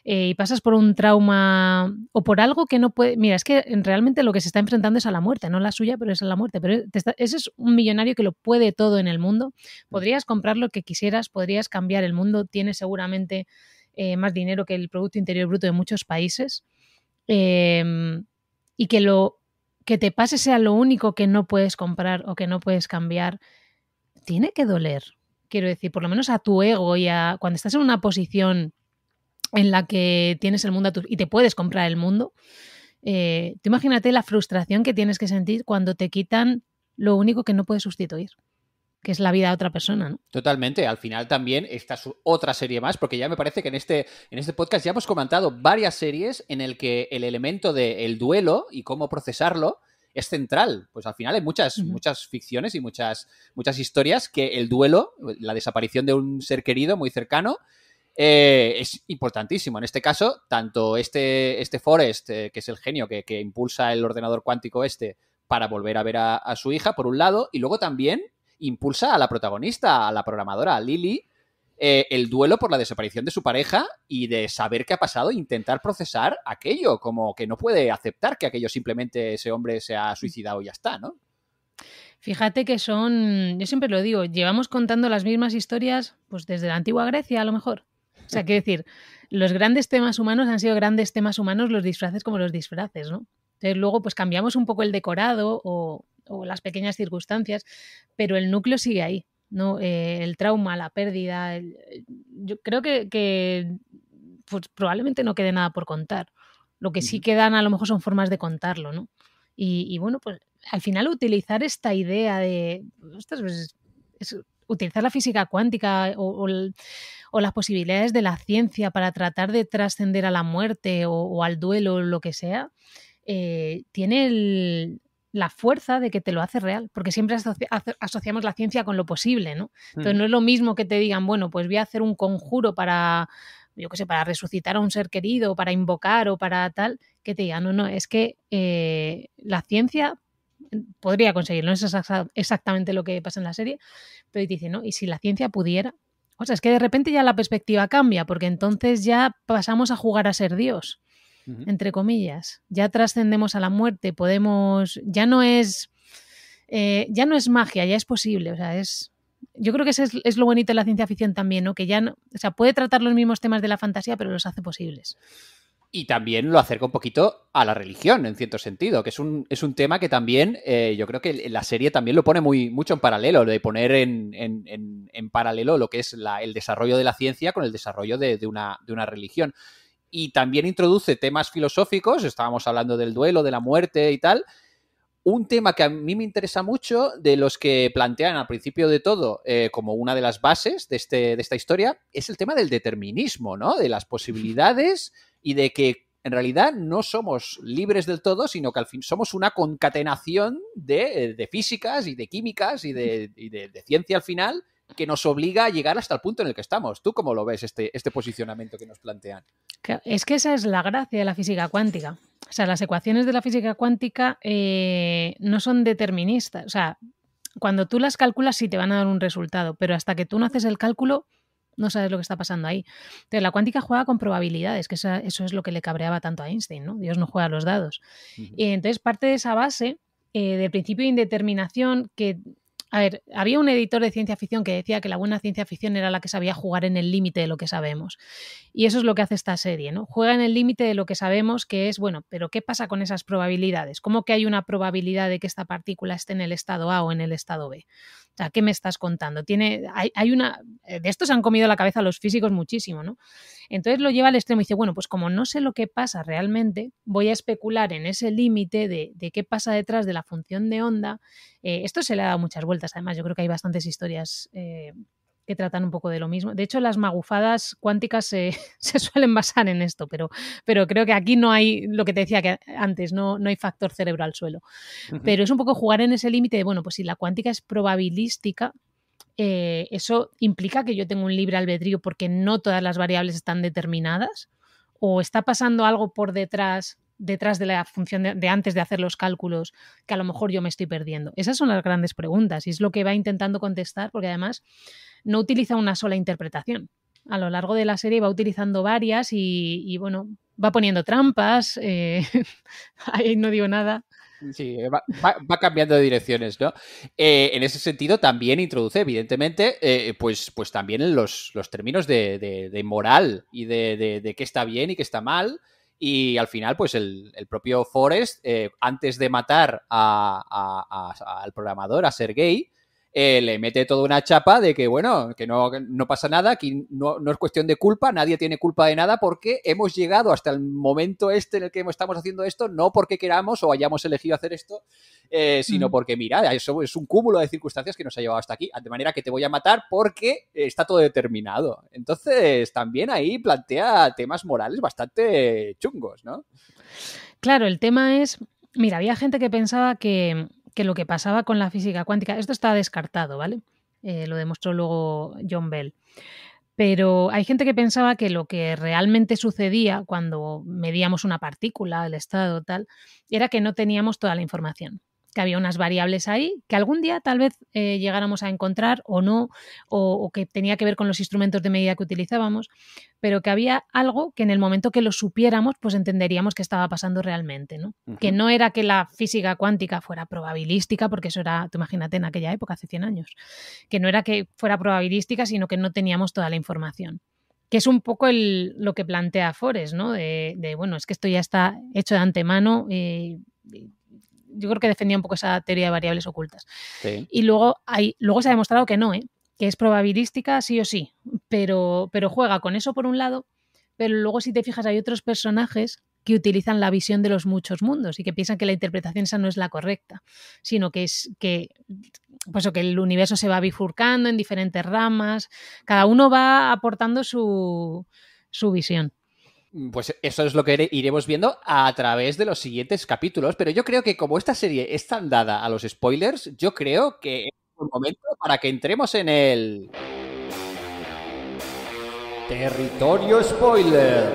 eh, y pasas por un trauma o por algo que no puede... Mira, es que realmente lo que se está enfrentando es a la muerte, no la suya, pero es a la muerte. Pero ese es un millonario que lo puede todo en el mundo. Podrías comprar lo que quisieras, podrías cambiar el mundo, tiene seguramente eh, más dinero que el Producto Interior Bruto de muchos países Em, y que lo que te pase sea lo único que no puedes comprar o que no puedes cambiar, tiene que doler. Quiero decir, por lo menos a tu ego y a cuando estás en una posición en la que tienes el mundo y te puedes comprar el mundo, eh, imagínate la frustración que tienes que sentir cuando te quitan lo único que no puedes sustituir que es la vida de otra persona. ¿no? Totalmente. Al final también esta es otra serie más, porque ya me parece que en este, en este podcast ya hemos comentado varias series en el que el elemento del duelo y cómo procesarlo es central. Pues al final hay muchas, muchas ficciones y muchas, muchas historias que el duelo, la desaparición de un ser querido muy cercano, eh, es importantísimo. En este caso, tanto este, este Forrest, eh, que es el genio que, impulsa el ordenador cuántico este para volver a ver a su hija, por un lado, y luego también impulsa a la protagonista, a la programadora, a Lily, eh, el duelo por la desaparición de su pareja y de saber qué ha pasado e intentar procesar aquello, como que no puede aceptar que aquello simplemente ese hombre se ha suicidado y ya está, ¿no? Fíjate que son, yo siempre lo digo, llevamos contando las mismas historias pues desde la antigua Grecia a lo mejor. O sea, quiero decir, los grandes temas humanos han sido grandes temas humanos, los disfraces como los disfraces, ¿no? Entonces luego pues cambiamos un poco el decorado o o las pequeñas circunstancias, pero el núcleo sigue ahí. ¿no? Eh, el trauma, la pérdida. Eh, yo creo que, pues, probablemente no quede nada por contar. Lo que sí quedan a lo mejor son formas de contarlo, ¿no? Y, bueno, pues al final utilizar esta idea de. Pues utilizar la física cuántica o, las posibilidades de la ciencia para tratar de trascender a la muerte o, al duelo, o lo que sea, eh, tiene el, la fuerza de que te lo hace real, porque siempre asociamos la ciencia con lo posible, ¿no? Entonces mm. no es lo mismo que te digan, bueno, pues voy a hacer un conjuro para, yo qué sé, para resucitar a un ser querido, para invocar o para tal, que te digan, no, no, es que eh, la ciencia podría conseguirlo, no es exactamente lo que pasa en la serie, pero te dice, no, y si la ciencia pudiera, o sea, es que de repente ya la perspectiva cambia, porque entonces ya pasamos a jugar a ser Dios entre comillas. Ya trascendemos a la muerte, podemos, ya no es, eh, ya no es magia, ya es posible, o sea, es... Yo creo que eso es, lo bonito de la ciencia ficción también, ¿no? Que ya, no, o sea, puede tratar los mismos temas de la fantasía, pero los hace posibles y también lo acerca un poquito a la religión, en cierto sentido, que es un, es un tema que también eh, yo creo que la serie también lo pone muy, mucho en paralelo, de poner en, paralelo lo que es el desarrollo de la ciencia con el desarrollo de, una, de una religión y también introduce temas filosóficos, estábamos hablando del duelo, de la muerte y tal. Un tema que a mí me interesa mucho, de los que plantean al principio de todo eh, como una de las bases este, de, esta historia, es el tema del determinismo, ¿no? De las posibilidades y de que en realidad no somos libres del todo, sino que al fin somos una concatenación de, eh, físicas y de químicas y, de, ciencia al final que nos obliga a llegar hasta el punto en el que estamos. ¿Tú cómo lo ves este, este posicionamiento que nos plantean? Es que esa es la gracia de la física cuántica. O sea, las ecuaciones de la física cuántica eh, no son deterministas. O sea, cuando tú las calculas sí te van a dar un resultado, pero hasta que tú no haces el cálculo no sabes lo que está pasando ahí. Entonces, la cuántica juega con probabilidades, que eso, es lo que le cabreaba tanto a Einstein, ¿no? Dios no juega a los dados. Y entonces parte de esa base eh, del principio de indeterminación que a ver, había un editor de ciencia ficción que decía que la buena ciencia ficción era la que sabía jugar en el límite de lo que sabemos. Y eso es lo que hace esta serie, ¿no? Juega en el límite de lo que sabemos, que es, bueno, pero ¿qué pasa con esas probabilidades? ¿Cómo que hay una probabilidad de que esta partícula esté en el estado A o en el estado B? O sea, ¿qué me estás contando? Tiene, hay, una. Eh, de esto se han comido la cabeza los físicos muchísimo, ¿no? Entonces lo lleva al extremo y dice, bueno, pues como no sé lo que pasa realmente, voy a especular en ese límite de, qué pasa detrás de la función de onda. Eh, esto se le ha dado muchas vueltas Además, yo creo que hay bastantes historias eh, que tratan un poco de lo mismo. De hecho, las magufadas cuánticas se, suelen basar en esto, pero, pero creo que aquí no hay lo que te decía que antes, no, no hay factor cerebro al suelo. Pero es un poco jugar en ese límite de, bueno, pues si la cuántica es probabilística, eh, eso implica que yo tengo un libre albedrío porque no todas las variables están determinadas. ¿O está pasando algo por detrás detrás de la función de, antes de hacer los cálculos que a lo mejor yo me estoy perdiendo? Esas son las grandes preguntas y es lo que va intentando contestar porque además no utiliza una sola interpretación. A lo largo de la serie va utilizando varias y, bueno, va poniendo trampas, eh, ahí no digo nada. Sí, eh, va, cambiando de direcciones, ¿no? Eh, en ese sentido, también introduce, evidentemente, pues, pues también los, los términos de, moral y de, de, qué está bien y qué está mal, y al final, pues el, propio Forrest, eh, antes de matar al programador, a Sergey, eh, le mete toda una chapa de que, bueno, que no, no pasa nada, que no, es cuestión de culpa, nadie tiene culpa de nada porque hemos llegado hasta el momento este en el que estamos haciendo esto, no porque queramos o hayamos elegido hacer esto, eh, sino mm. porque, mira, eso es un cúmulo de circunstancias que nos ha llevado hasta aquí, de manera que te voy a matar porque está todo determinado. Entonces, también ahí plantea temas morales bastante chungos, ¿no? Claro, el tema es, mira, había gente que pensaba que que lo que pasaba con la física cuántica, esto está descartado, ¿vale? Eh, lo demostró luego John Bell. Pero hay gente que pensaba que lo que realmente sucedía cuando medíamos una partícula, el estado, tal, era que no teníamos toda la información que había unas variables ahí que algún día tal vez eh, llegáramos a encontrar o no, o, que tenía que ver con los instrumentos de medida que utilizábamos, pero que había algo que en el momento que lo supiéramos, pues entenderíamos que estaba pasando realmente, ¿no? Que no era que la física cuántica fuera probabilística, porque eso era, tú imagínate, en aquella época, hace 100 años, que no era que fuera probabilística, sino que no teníamos toda la información que es un poco el, lo que plantea Fores, ¿no? De, bueno, es que esto ya está hecho de antemano, eh, yo creo que defendía un poco esa teoría de variables ocultas. Y luego, hay, luego se ha demostrado que no, ¿eh? que es probabilística sí o sí, pero, juega con eso por un lado, pero luego si te fijas hay otros personajes que utilizan la visión de los muchos mundos y que piensan que la interpretación esa no es la correcta, sino que es que, pues, que el universo se va bifurcando en diferentes ramas, cada uno va aportando su visión. Pues eso es lo que iremos viendo a través de los siguientes capítulos. Pero yo creo que como esta serie es tan dada a los spoilers, yo creo que es un momento para que entremos en el... Territorio spoiler.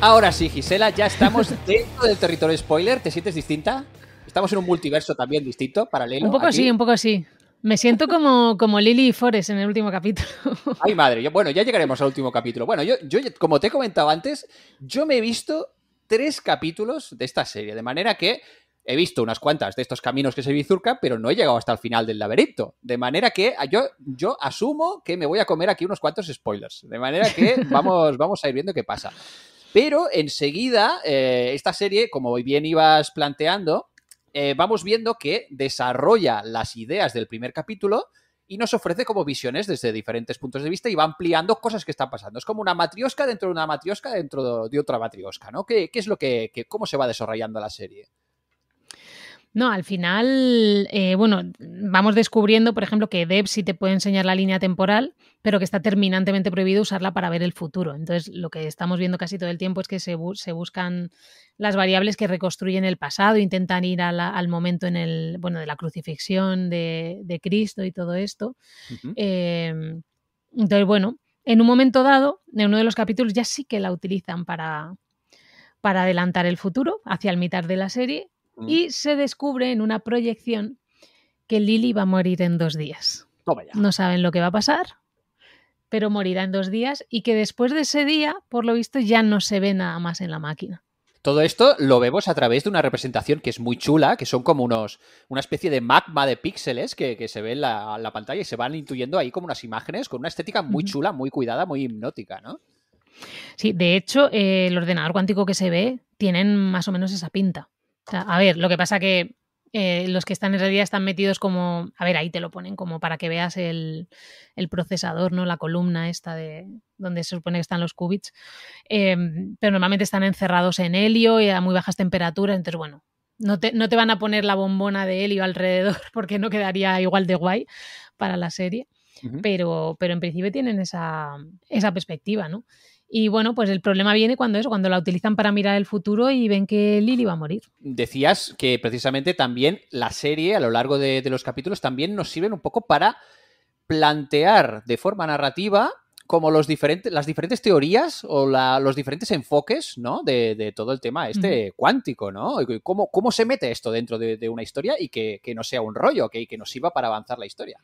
Ahora sí, Gisela, ya estamos dentro del territorio spoiler. ¿Te sientes distinta? Estamos en un multiverso también distinto, paralelo. Un poco sí, un poco sí. Me siento como, como Lily Forest en el último capítulo. Ay, madre. bueno, ya llegaremos al último capítulo. Bueno, yo, yo, como te he comentado antes, yo me he visto tres capítulos de esta serie, de manera que he visto unas cuantas de estos caminos que se bifurcan, pero no he llegado hasta el final del laberinto. De manera que ah, yo, yo asumo que me voy a comer aquí unos cuantos spoilers. De manera que vamos, vamos a ir viendo qué pasa. Pero enseguida, eh, esta serie, como bien ibas planteando, eh, vamos viendo que desarrolla las ideas del primer capítulo y nos ofrece como visiones desde diferentes puntos de vista y va ampliando cosas que están pasando. Es como una matriosca dentro de una matriosca dentro de otra matriosca, ¿no? ¿Qué, es lo que, cómo se va desarrollando la serie? No, al final, eh, bueno, vamos descubriendo, por ejemplo, que Deb sí te puede enseñar la línea temporal, pero que está terminantemente prohibido usarla para ver el futuro. Entonces, lo que estamos viendo casi todo el tiempo es que se, buscan las variables que reconstruyen el pasado, intentan ir al momento en el, bueno, de la crucifixión de, Cristo y todo esto. Em, entonces, bueno, en un momento dado, en uno de los capítulos ya sí que la utilizan para, para adelantar el futuro hacia el mitad de la serie y se descubre en una proyección que Lily va a morir en dos días. No saben lo que va a pasar, pero morirá en dos días y que después de ese día, por lo visto, ya no se ve nada más en la máquina. Todo esto lo vemos a través de una representación que es muy chula, que son como unos, una especie de magma de píxeles que, se ve en la, pantalla y se van intuyendo ahí como unas imágenes con una estética muy chula, muy cuidada, muy hipnótica, ¿no? Sí, de hecho, eh, el ordenador cuántico que se ve tienen más o menos esa pinta. A ver, lo que pasa que eh, los que están en realidad están metidos como, a ver, ahí te lo ponen como para que veas el, procesador, ¿no? La columna esta de donde se supone que están los qubits. Em, pero normalmente están encerrados en helio y a muy bajas temperaturas, entonces bueno, no te, no te, van a poner la bombona de helio alrededor porque no quedaría igual de guay para la serie. pero, pero en principio tienen esa, esa perspectiva, ¿no? Y bueno, pues el problema viene cuando eso, cuando la utilizan para mirar el futuro y ven que Lily va a morir. Decías que precisamente también la serie a lo largo de, los capítulos también nos sirven un poco para plantear de forma narrativa como los diferentes, las diferentes teorías o los diferentes enfoques ¿no? de, todo el tema este cuántico, ¿no? ¿Cómo, ¿Cómo, se mete esto dentro de, una historia y que, no sea un rollo, que, que nos sirva para avanzar la historia?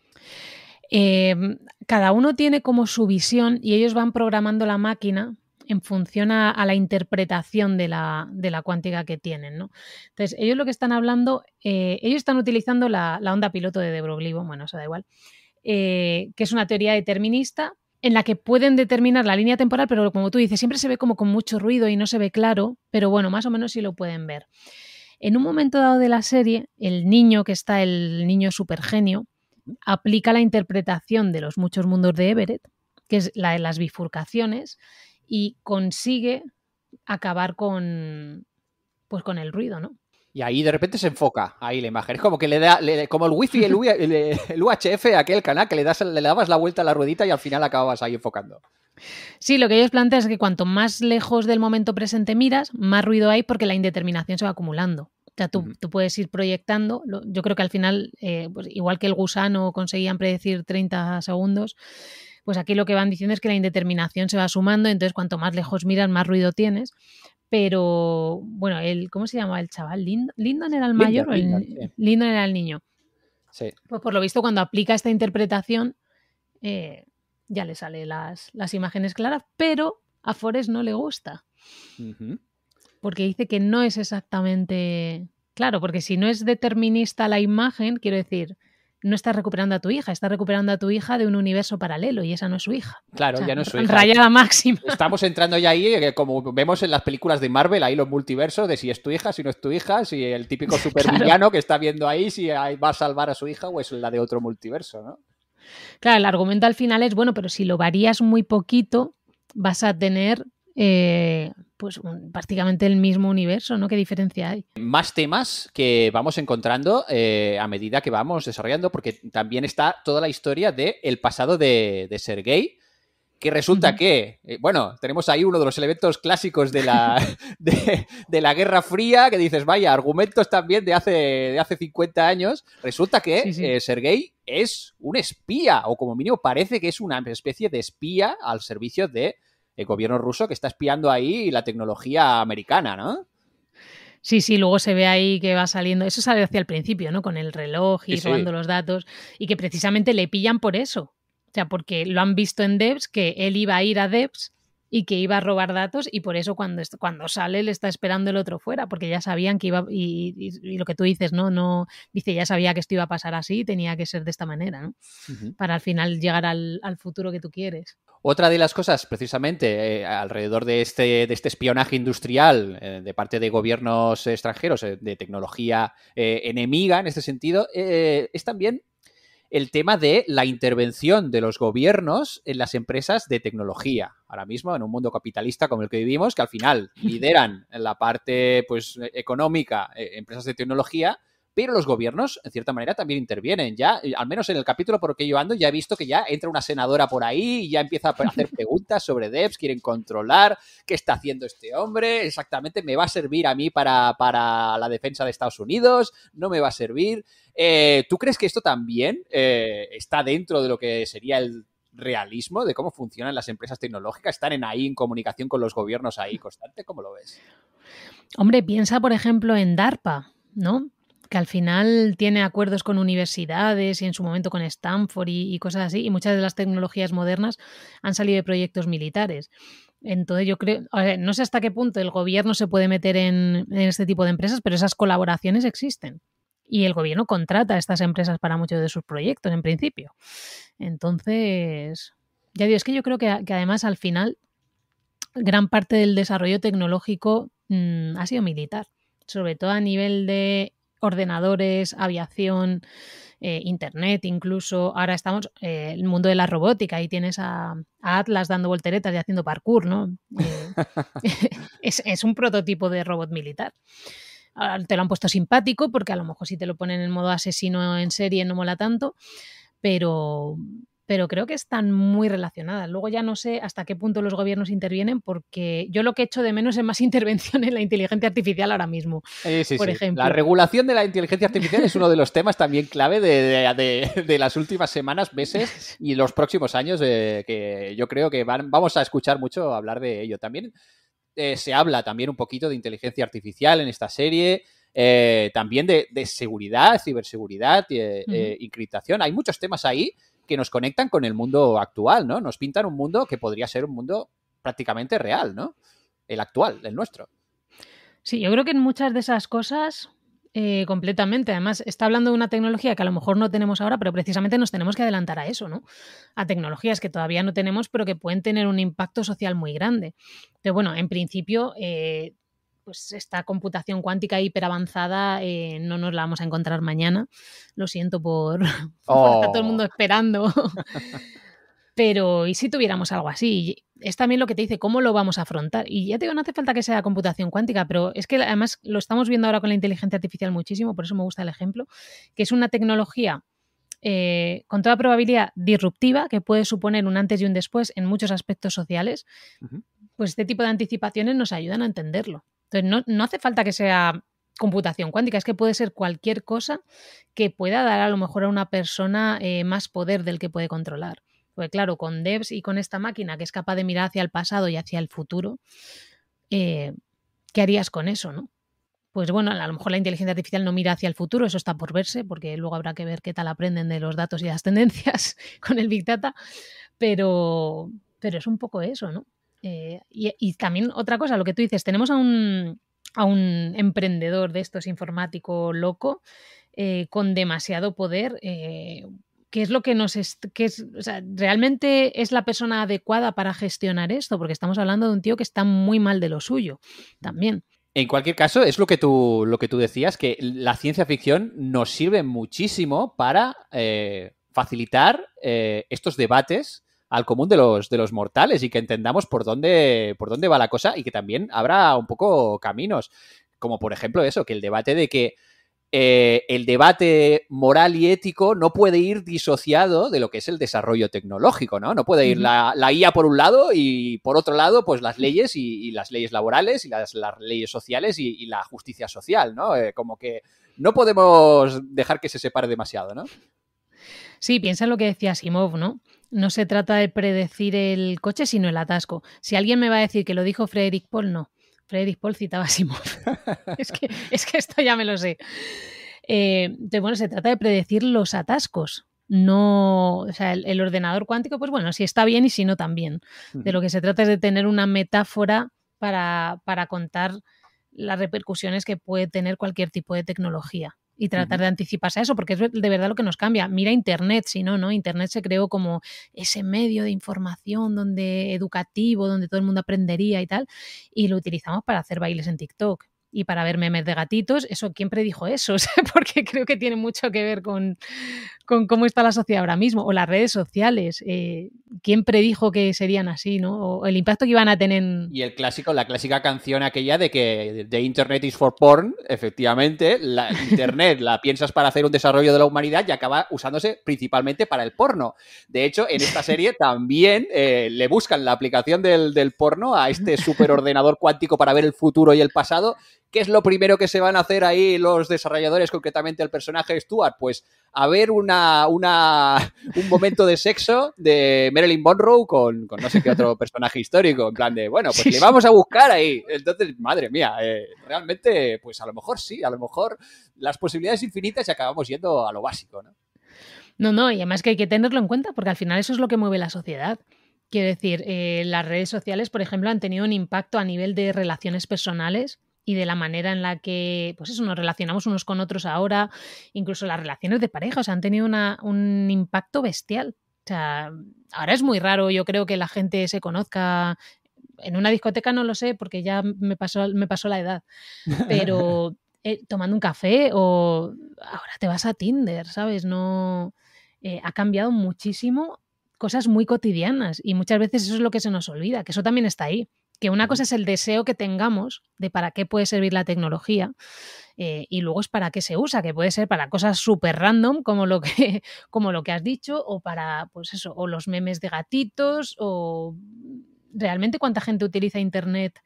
Em, cada uno tiene como su visión y ellos van programando la máquina en función a, la interpretación de la, de la, cuántica que tienen. ¿no? Entonces, ellos lo que están hablando, eh, ellos están utilizando la, onda piloto de De Broglie, bueno, eso da igual, eh, que es una teoría determinista en la que pueden determinar la línea temporal, pero como tú dices, siempre se ve como con mucho ruido y no se ve claro, pero bueno, más o menos sí lo pueden ver. En un momento dado de la serie, el niño que está, el niño supergenio, aplica la interpretación de los muchos mundos de Everett, que es la de las bifurcaciones, y consigue acabar con, pues con el ruido, ¿no? Y ahí de repente se enfoca ahí la imagen. Es como que le da, como el wifi, el, UHF, aquel canal que le, das, le dabas la vuelta a la ruedita y al final acababas ahí enfocando. Sí, lo que ellos plantean es que cuanto más lejos del momento presente miras, más ruido hay porque la indeterminación se va acumulando. O sea, tú, puedes ir proyectando. Yo creo que al final, eh, pues igual que el gusano conseguían predecir 30 segundos, pues aquí lo que van diciendo es que la indeterminación se va sumando, entonces cuanto más lejos miras, más ruido tienes. Pero, bueno, el, ¿cómo se llamaba el chaval? ¿Lindon era el mayor o el, era el niño? Sí. Pues por lo visto, cuando aplica esta interpretación, eh, ya le salen las, imágenes claras, pero a Forrest no le gusta porque dice que no es exactamente... Claro, porque si no es determinista la imagen, quiero decir, no estás recuperando a tu hija, estás recuperando a tu hija de un universo paralelo y esa no es su hija. Claro, ya no es su hija. Rayada máxima. Estamos entrando ya ahí, eh, como vemos en las películas de Marvel, ahí los multiversos de si es tu hija, si no es tu hija, si el típico supervillano que está viendo ahí, si va a salvar a su hija o es la de otro multiverso, ¿no? Claro, el argumento al final es, bueno, pero si lo varías muy poquito, vas a tener eh, pues prácticamente el mismo universo, ¿no? ¿Qué diferencia hay? Más temas que vamos encontrando eh, a medida que vamos desarrollando, porque también está toda la historia del pasado de, de Sergei, que resulta que, eh, bueno, tenemos ahí uno de los elementos clásicos de la, de, la Guerra Fría, que dices, vaya, argumentos también de hace, de hace 50 años. Resulta que eh, Sergei es un espía, o como mínimo parece que es una especie de espía al servicio de el gobierno ruso que está espiando ahí la tecnología americana, ¿no? Sí, sí, luego se ve ahí que va saliendo. Eso sale hacia el principio, ¿no? Con el reloj y robando los datos. Y que precisamente le pillan por eso. O sea, porque lo han visto en Debs, que él iba a ir a Debs y que iba a robar datos y por eso cuando, cuando sale le está esperando el otro fuera, porque ya sabían que iba, y, lo que tú dices, ¿no? no Dice, ya sabía que esto iba a pasar así, tenía que ser de esta manera, ¿no? Para al final llegar al futuro que tú quieres. Otra de las cosas, precisamente, eh, alrededor este, de este, espionaje industrial eh, de parte de gobiernos extranjeros, eh, de tecnología enemiga en este sentido, es también el tema de la intervención de los gobiernos en las empresas de tecnología. Ahora mismo, en un mundo capitalista como el que vivimos, que al final lideran en la parte pues, económica empresas de tecnología, pero los gobiernos, en cierta manera, también intervienen. Ya, eh, al menos en el capítulo por el que yo ando, ya he visto que ya entra una senadora por ahí y ya empieza a hacer preguntas sobre devs, quieren controlar qué está haciendo este hombre, exactamente, me va a servir a mí para, para la defensa de Estados Unidos, no me va a servir. Eh, ¿Tú crees que esto también eh, está dentro de lo que sería el realismo de cómo funcionan las empresas tecnológicas? ¿Están en ahí en comunicación con los gobiernos ahí constante? ¿Cómo lo ves? Hombre, piensa, por ejemplo, en DARPA, ¿no? que al final tiene acuerdos con universidades y en su momento con Stanford y, cosas así, y muchas de las tecnologías modernas han salido de proyectos militares. Entonces yo creo, no sé hasta qué punto el gobierno se puede meter en, este tipo de empresas, pero esas colaboraciones existen. Y el gobierno contrata a estas empresas para muchos de sus proyectos, en principio. Entonces, ya digo, es que yo creo que, además al final gran parte del desarrollo tecnológico mm, ha sido militar, sobre todo a nivel de ordenadores, aviación, eh, internet incluso. Ahora estamos eh, el mundo de la robótica y tienes a, Atlas dando volteretas y haciendo parkour, ¿no? Eh, es, es, un prototipo de robot militar. te lo han puesto simpático porque a lo mejor si te lo ponen en modo asesino en serie no mola tanto, pero, pero creo que están muy relacionadas. Luego ya no sé hasta qué punto los gobiernos intervienen, porque yo lo que echo de menos es más intervención en la inteligencia artificial ahora mismo. por ejemplo. La regulación de la inteligencia artificial es uno de los temas también clave de, las últimas semanas, meses y los próximos años, eh, que yo creo que vamos a escuchar mucho hablar de ello. También eh, se habla también un poquito de inteligencia artificial en esta serie. Eh, también de, seguridad, ciberseguridad, encriptación. Hay muchos temas ahí que nos conectan con el mundo actual, ¿no? Nos pintan un mundo que podría ser un mundo prácticamente real, ¿no? El actual, el nuestro. Sí, yo creo que en muchas de esas cosas eh, completamente. Además, está hablando de una tecnología que a lo mejor no tenemos ahora, pero precisamente nos tenemos que adelantar a eso, ¿no? A tecnologías que todavía no tenemos, pero que pueden tener un impacto social muy grande. Pero bueno, en principio, eh, pues esta computación cuántica hiperavanzada eh, no nos la vamos a encontrar mañana. Lo siento por, estar todo el mundo oh. esperando. Pero, ¿y si tuviéramos algo así? Es también lo que te dice cómo lo vamos a afrontar. Y ya te digo, no hace falta que sea computación cuántica, pero es que además lo estamos viendo ahora con la inteligencia artificial muchísimo, por eso me gusta el ejemplo, que es una tecnología eh, con toda probabilidad disruptiva que puede suponer un antes y un después en muchos aspectos sociales. Pues este tipo de anticipaciones nos ayudan a entenderlo. Entonces, no, no hace falta que sea computación cuántica, es que puede ser cualquier cosa que pueda dar a lo mejor a una persona eh, más poder del que puede controlar. Porque claro, con devs y con esta máquina que es capaz de mirar hacia el pasado y hacia el futuro, eh, ¿qué harías con eso, no? Pues bueno, a lo mejor la inteligencia artificial no mira hacia el futuro, eso está por verse, porque luego habrá que ver qué tal aprenden de los datos y las tendencias con el Big Data, pero, pero es un poco eso, ¿no? Eh, y, también otra cosa, lo que tú dices, tenemos a un, emprendedor de estos informático loco eh, con demasiado poder. Eh, ¿Qué es lo que nos... es, ¿Realmente es la persona adecuada para gestionar esto? Porque estamos hablando de un tío que está muy mal de lo suyo también. En cualquier caso, es lo que tú, lo que tú decías, que la ciencia ficción nos sirve muchísimo para facilitar estos debates al común de los, de los mortales y que entendamos por dónde, por dónde va la cosa y que también habrá un poco caminos. Como por ejemplo eso, que el debate de que eh, el debate moral y ético no puede ir disociado de lo que es el desarrollo tecnológico, ¿no? No puede ir la, la IA por un lado y por otro lado, pues las leyes y, las leyes laborales y las, leyes sociales y, la justicia social, ¿no? Eh, como que no podemos dejar que se separe demasiado, ¿no? Sí, piensa en lo que decía Simov, ¿no? No se trata de predecir el coche, sino el atasco. Si alguien me va a decir que lo dijo Frederick Paul, no. Frederick Paul citaba a es, que, esto ya me lo sé. Eh, entonces, bueno, se trata de predecir los atascos. No, o sea, el, ordenador cuántico, pues bueno, si está bien y si no también. De lo que se trata es de tener una metáfora para contar las repercusiones que puede tener cualquier tipo de tecnología y tratar de anticiparse a eso, porque es de verdad lo que nos cambia. Mira Internet, si no, ¿no? Internet se creó como ese medio de información donde educativo, donde todo el mundo aprendería y tal, y lo utilizamos para hacer bailes en TikTok y para ver memes de gatitos. Eso, ¿quién predijo eso? porque creo que tiene mucho que ver con, con, cómo está la sociedad ahora mismo. O las redes sociales. Eh, ¿Quién predijo que serían así, no? O el impacto que iban a tener. Y el clásico, la clásica canción aquella de que de Internet is for porn, efectivamente, la Internet la piensas para hacer un desarrollo de la humanidad y acaba usándose principalmente para el porno. De hecho, en esta serie también eh, le buscan la aplicación del, del porno a este superordenador cuántico para ver el futuro y el pasado ¿Qué es lo primero que se van a hacer ahí los desarrolladores, concretamente el personaje Stuart? Pues a ver una, un momento de sexo de Marilyn Monroe con, no sé qué otro personaje histórico, en plan de, bueno, pues le vamos a buscar ahí. Entonces, madre mía, eh, realmente, pues a lo mejor sí, a lo mejor las posibilidades infinitas y acabamos yendo a lo básico, ¿no? No, no, y además que hay que tenerlo en cuenta porque al final eso es lo que mueve la sociedad. Quiero decir, eh, las redes sociales, por ejemplo, han tenido un impacto a nivel de relaciones personales y de la manera en la que pues eso, nos relacionamos unos con otros ahora, incluso las relaciones de pareja, han tenido un impacto bestial. O ahora es muy raro, yo creo que la gente se conozca. En una discoteca no lo sé, porque ya me pasó, me pasó la edad. Pero eh, tomando un café o ahora te vas a Tinder, ¿sabes? No. Eh, ha cambiado muchísimo cosas muy cotidianas y muchas veces eso es lo que se nos olvida, que eso también está ahí que una cosa es el deseo que tengamos de para qué puede servir la tecnología eh, y luego es para qué se usa, que puede ser para cosas súper random como lo, que, como lo que has dicho o para, pues eso, o los memes de gatitos o realmente cuánta gente utiliza Internet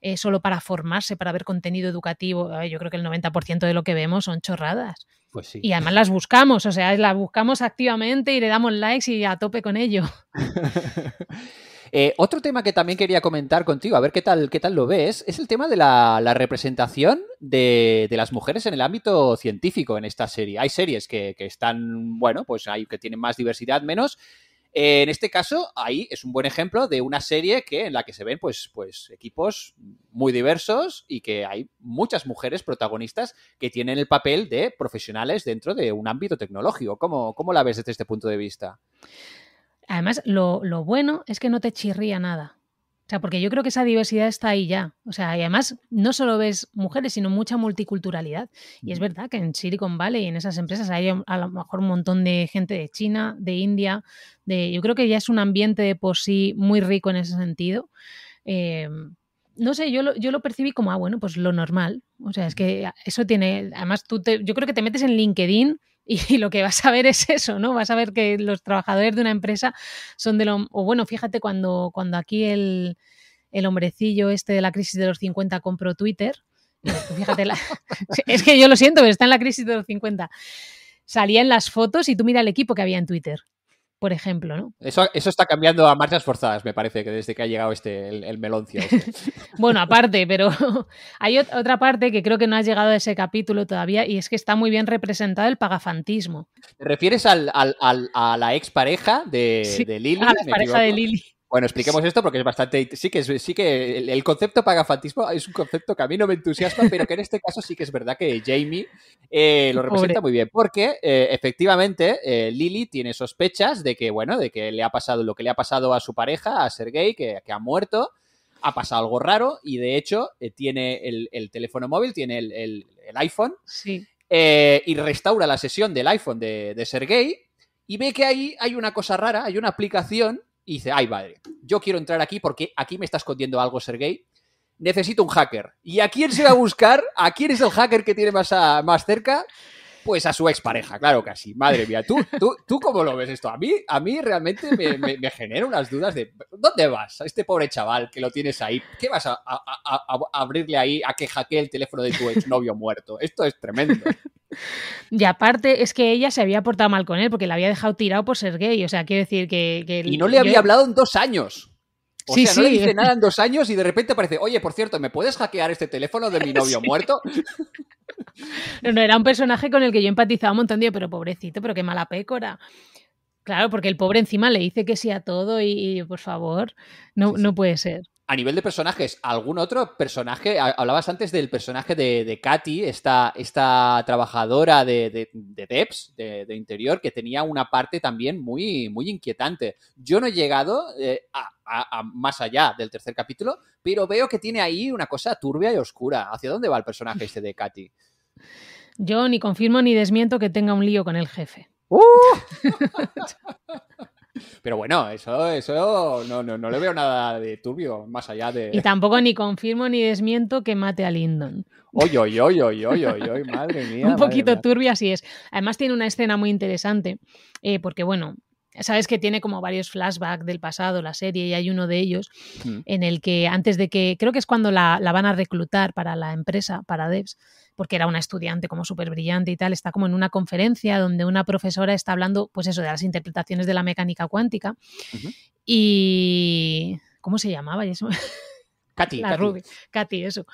eh, solo para formarse, para ver contenido educativo. yo creo que el 90% de lo que vemos son chorradas. Pues Y además las buscamos, o sea, las buscamos activamente y le damos likes y a tope con ello. Eh, otro tema que también quería comentar contigo, a ver qué tal, qué tal lo ves, es el tema de la, representación de, las mujeres en el ámbito científico en esta serie. Hay series que, están, bueno, pues hay que tienen más diversidad, menos. Eh, en este caso, ahí es un buen ejemplo de una serie que, en la que se ven pues, pues, equipos muy diversos y que hay muchas mujeres protagonistas que tienen el papel de profesionales dentro de un ámbito tecnológico. ¿Cómo, cómo la ves desde este punto de vista? Además, lo, bueno es que no te chirría nada. O sea, porque yo creo que esa diversidad está ahí ya. O sea, y además no solo ves mujeres, sino mucha multiculturalidad. Y es verdad que en Silicon Valley y en esas empresas hay um, a lo mejor un montón de gente de China, de India, de. Yo creo que ya es un ambiente de por sí muy rico en ese sentido. Em, no sé, yo lo, yo percibí como, ah, bueno, pues lo normal. O sea, es que ah, eso tiene. Además, tú yo creo que te metes en LinkedIn y lo que vas a ver es eso, ¿no? Vas a ver que los trabajadores de una empresa son de lo... O bueno, fíjate cuando, cuando aquí el, el hombrecillo este de la crisis de los 50 compró Twitter, fíjate, es que yo lo siento, pero está en la crisis de los 50. Salía en las fotos y tú mira el equipo que había en Twitter por ejemplo, ¿no? Eso, eso está cambiando a marchas forzadas, me parece, que desde que ha llegado este, el, meloncio. Este. bueno, aparte, pero hay otra parte que creo que no ha llegado a ese capítulo todavía y es que está muy bien representado el pagafantismo. ¿Te refieres al, al, a la expareja de, de Lili? A la expareja de Lili. Bueno, expliquemos esto porque es bastante. Sí que, sí que el, concepto pagafantismo es un concepto que a mí no me entusiasma, pero que en este caso sí que es verdad que Jamie eh, lo representa muy bien. Porque eh, efectivamente eh, Lily tiene sospechas de que, bueno, de que le ha pasado lo que le ha pasado a su pareja, a Sergei, que, ha muerto. Ha pasado algo raro y de hecho tiene el, teléfono móvil, tiene el, iPhone sí. y restaura la sesión del iPhone de, de Sergei y ve que ahí hay una cosa rara, hay una aplicación y dice, ay padre yo quiero entrar aquí porque aquí me está escondiendo algo Sergey. Necesito un hacker. ¿Y a quién se va a buscar? ¿A quién es el hacker que tiene más, ah, más cerca? Pues a su expareja, claro, casi. Madre mía, ¿tú, tú, tú cómo lo ves esto? A mí, a mí realmente me, genera unas dudas de ¿dónde vas? A este pobre chaval que lo tienes ahí, ¿qué vas a, abrirle ahí a que hackee el teléfono de tu exnovio muerto? Esto es tremendo. Y aparte es que ella se había portado mal con él porque le había dejado tirado por ser gay. O sea, quiero decir que... y no le había hablado en dos años. O sí, sea, no le dice nada en dos años y de repente aparece, oye, por cierto, ¿me puedes hackear este teléfono de mi novio muerto? No, no, era un personaje con el que yo empatizaba un montón, de, pero pobrecito, pero qué mala pécora. Claro, porque el pobre encima le dice que sí a todo y, y por favor, no, no puede ser a nivel de personajes, ¿algún otro personaje? Hablabas antes del personaje de, Katy, esta, trabajadora de, de, de DEPS, de, interior, que tenía una parte también muy, muy inquietante. Yo no he llegado eh, a, más allá del tercer capítulo, pero veo que tiene ahí una cosa turbia y oscura. ¿Hacia dónde va el personaje este de Katy? Yo ni confirmo ni desmiento que tenga un lío con el jefe. ¡Uh! Pero bueno, eso, eso no, no, le veo nada de turbio, más allá de. Y tampoco ni confirmo ni desmiento que mate a Lindon. ¡Oy, oy, oy, madre mía. Un poquito turbio así es. Además, tiene una escena muy interesante, eh, porque bueno, sabes que tiene como varios flashbacks del pasado la serie y hay uno de ellos en el que antes de que, creo que es cuando la, van a reclutar para la empresa, para Devs, porque era una estudiante como súper brillante y tal, está como en una conferencia donde una profesora está hablando, pues eso, de las interpretaciones de la mecánica cuántica y... ¿Cómo se llamaba? Katy, la Katy. eso.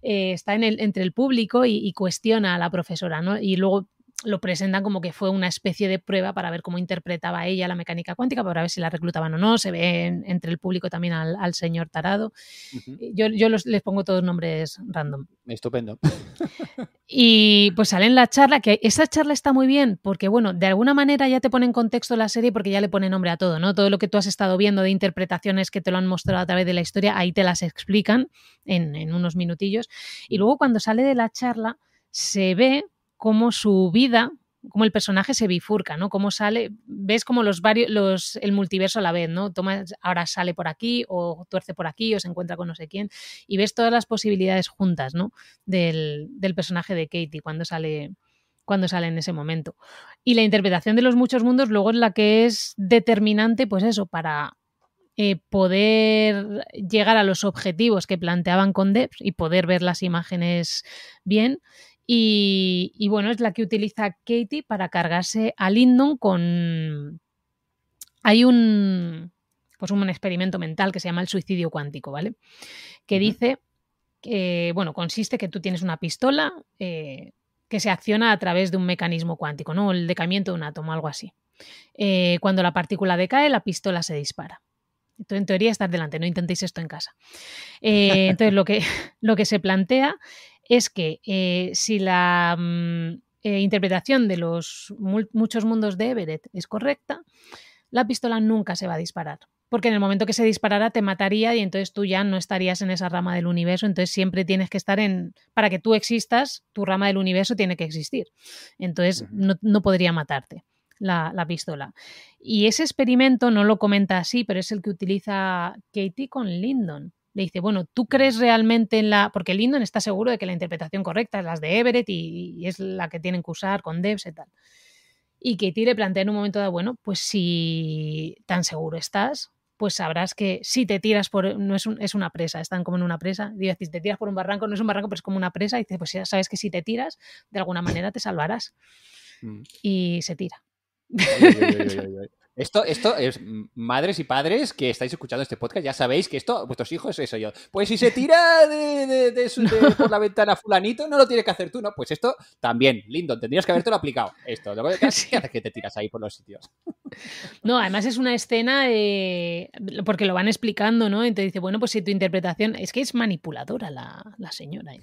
Eh, está en el, entre el público y, cuestiona a la profesora, ¿no? Y luego lo presentan como que fue una especie de prueba para ver cómo interpretaba ella la mecánica cuántica, para ver si la reclutaban o no. Se ve entre el público también al, señor Tarado. Eh, yo, les pongo todos nombres random. Estupendo. Y pues sale en la charla, que esa charla está muy bien, porque bueno, de alguna manera ya te pone en contexto la serie porque ya le pone nombre a todo, ¿no? Todo lo que tú has estado viendo de interpretaciones que te lo han mostrado a través de la historia, ahí te las explican en, en unos minutillos. Y luego cuando sale de la charla, se ve cómo su vida, cómo el personaje se bifurca, ¿no? Cómo sale, ves como los varios, los, el multiverso a la vez, ¿no? Toma, ahora sale por aquí o tuerce por aquí o se encuentra con no sé quién y ves todas las posibilidades juntas, ¿no? Del, personaje de Katie cuando sale cuando sale en ese momento. Y la interpretación de los muchos mundos luego es la que es determinante, pues eso, para eh, poder llegar a los objetivos que planteaban con Debs y poder ver las imágenes bien y, bueno, es la que utiliza Katie para cargarse a Lindon con... Hay un, pues un experimento mental que se llama el suicidio cuántico, ¿vale? Que dice que, bueno, consiste que tú tienes una pistola eh, que se acciona a través de un mecanismo cuántico, ¿no? El decaimiento de un átomo, algo así. Eh, cuando la partícula decae, la pistola se dispara. Entonces, en teoría, estás delante, no intentéis esto en casa. Eh, entonces, lo que, lo que se plantea es que eh, si la mm, eh, interpretación de los muchos mundos de Everett es correcta, la pistola nunca se va a disparar. Porque en el momento que se disparara te mataría y entonces tú ya no estarías en esa rama del universo. Entonces siempre tienes que estar en. Para que tú existas, tu rama del universo tiene que existir. Entonces no, no podría matarte. La, la, pistola. Y ese experimento no lo comenta así, pero es el que utiliza Katie con Lyndon le dice, bueno, ¿tú crees realmente en la...? Porque Lindon está seguro de que la interpretación correcta es la de Everett y, es la que tienen que usar con Devs y tal. Y que le plantea en un momento de, bueno, pues si tan seguro estás, pues sabrás que si te tiras por... no es, un, es una presa, están como en una presa. Digo, si te tiras por un barranco, no es un barranco, pero es como una presa. Y dice, pues ya sabes que si te tiras, de alguna manera te salvarás. Mm. Y se tira. Esto, esto es madres y padres que estáis escuchando este podcast, ya sabéis que esto, vuestros hijos, eso yo. Pues si se tira de, por la ventana fulanito, no lo tienes que hacer tú, ¿no? Pues esto también, lindo, tendrías que haberte aplicado. Esto, lo que haces que te tiras ahí por los sitios. No, además es una escena porque lo van explicando, ¿no? Y te dice, bueno, pues si tu interpretación. Es que es manipuladora la, la señora. ¿eh?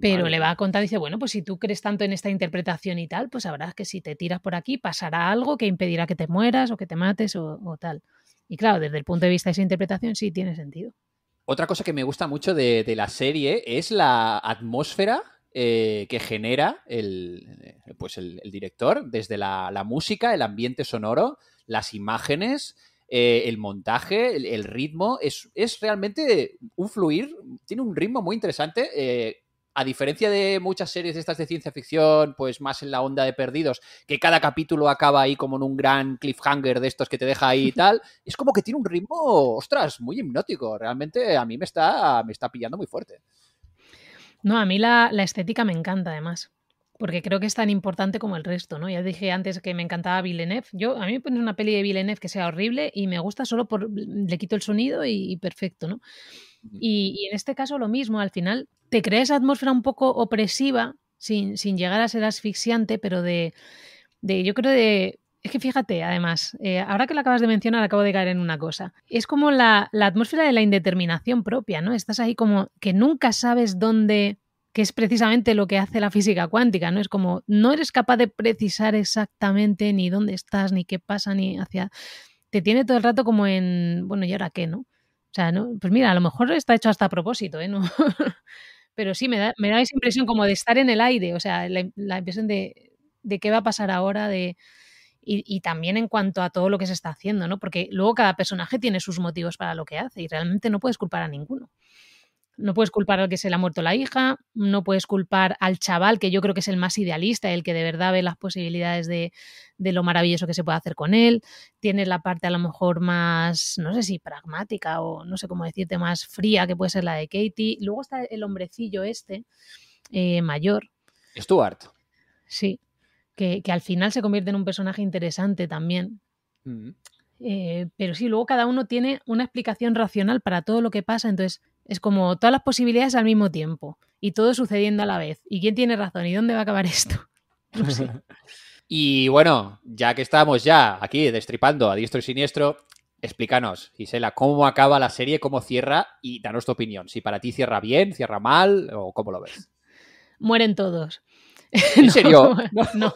Pero le va a contar, dice, bueno, pues si tú crees tanto en esta interpretación y tal, pues sabrás que si te tiras por aquí pasará algo que impedirá que te mueras o que te mates o, tal. Y claro, desde el punto de vista de esa interpretación sí tiene sentido. Otra cosa que me gusta mucho de, la serie es la atmósfera eh, que genera el, eh, pues el, director, desde la, música, el ambiente sonoro, las imágenes, eh, el montaje, el, ritmo. Es, es, realmente un fluir, tiene un ritmo muy interesante a diferencia de muchas series de estas de ciencia ficción, pues más en la onda de perdidos, que cada capítulo acaba ahí como en un gran cliffhanger de estos que te deja ahí y tal, es como que tiene un ritmo, ostras, muy hipnótico. Realmente a mí me está, me está pillando muy fuerte. No, a mí la, estética me encanta además porque creo que es tan importante como el resto, ¿no? Ya dije antes que me encantaba Villeneuve. Yo, a mí me una peli de Villeneuve que sea horrible y me gusta solo por... le quito el sonido y perfecto, ¿no? Y, en este caso lo mismo, al final te crea esa atmósfera un poco opresiva, sin, sin llegar a ser asfixiante, pero de, de yo creo de... Es que fíjate, además, eh, ahora que lo acabas de mencionar, acabo de caer en una cosa. Es como la, la atmósfera de la indeterminación propia, ¿no? Estás ahí como que nunca sabes dónde que es precisamente lo que hace la física cuántica, ¿no? Es como no eres capaz de precisar exactamente ni dónde estás, ni qué pasa, ni hacia... Te tiene todo el rato como en, bueno, ¿y ahora qué, no? O sea, ¿no? pues mira, a lo mejor está hecho hasta a propósito, ¿eh? Pero sí, me da, esa impresión como de estar en el aire, o sea, la, impresión de, qué va a pasar ahora, Y, y, también en cuanto a todo lo que se está haciendo, ¿no? Porque luego cada personaje tiene sus motivos para lo que hace y realmente no puedes culpar a ninguno. No puedes culpar al que se le ha muerto la hija, no puedes culpar al chaval, que yo creo que es el más idealista, el que de verdad ve las posibilidades de, lo maravilloso que se puede hacer con él. Tienes la parte a lo mejor más, no sé si pragmática o no sé cómo decirte, más fría, que puede ser la de Katie. Luego está el hombrecillo este, eh, mayor. Stuart. Sí, que, al final se convierte en un personaje interesante también. Mm. Eh, pero sí, luego cada uno tiene una explicación racional para todo lo que pasa, entonces es como todas las posibilidades al mismo tiempo y todo sucediendo a la vez. ¿Y quién tiene razón? ¿Y dónde va a acabar esto? No sé. y bueno, ya que estamos ya aquí destripando a diestro y siniestro, explícanos, Gisela, cómo acaba la serie, cómo cierra y danos tu opinión. Si para ti cierra bien, cierra mal o cómo lo ves. Mueren todos. ¿En serio? no.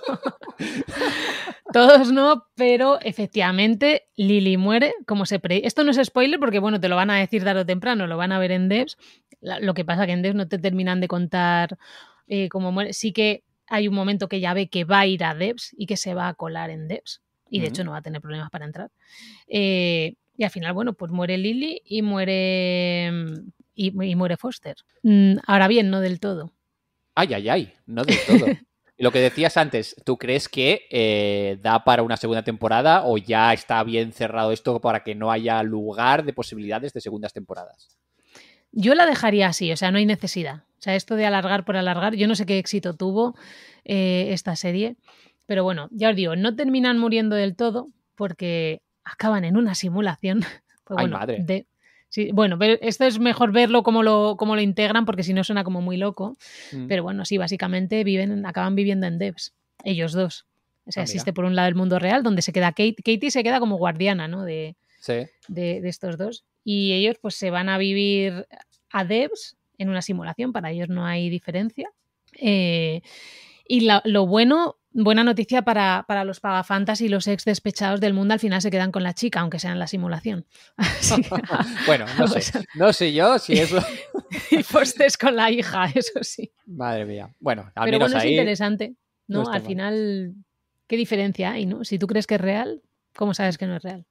Todos no, pero efectivamente Lily muere, como se pre... Esto no es spoiler porque, bueno, te lo van a decir tarde o temprano, lo van a ver en Devs. Lo que pasa que en Devs no te terminan de contar eh, cómo muere. Sí que hay un momento que ya ve que va a ir a Devs y que se va a colar en Devs. Y de hecho no va a tener problemas para entrar. Eh, y al final, bueno, pues muere Lily y muere. Y, muere Foster. Mm, ahora bien, no del todo. Ay, ay, ay, no del todo. Lo que decías antes, ¿tú crees que eh, da para una segunda temporada o ya está bien cerrado esto para que no haya lugar de posibilidades de segundas temporadas? Yo la dejaría así, o sea, no hay necesidad. O sea, esto de alargar por alargar, yo no sé qué éxito tuvo eh, esta serie, pero bueno, ya os digo, no terminan muriendo del todo porque acaban en una simulación. Pues madre. De, Sí, bueno, esto es mejor verlo como lo, lo integran, porque si no suena como muy loco. Mm. Pero bueno, sí, básicamente viven, acaban viviendo en devs, ellos dos. O sea, ah, existe por un lado el mundo real, donde se queda Kate, Katie se queda como guardiana, ¿no? De, de, estos dos. Y ellos pues se van a vivir a devs en una simulación, para ellos no hay diferencia. Eh, y lo bueno buena noticia para, para los pagafantas y los ex despechados del mundo al final se quedan con la chica, aunque sea en la simulación. bueno, no sé, no sé yo si eso... y postes con la hija, eso sí. Madre mía. Bueno, al Pero es interesante, ¿no? al final, ¿qué diferencia hay, no? Si tú crees que es real, ¿cómo sabes que no es real?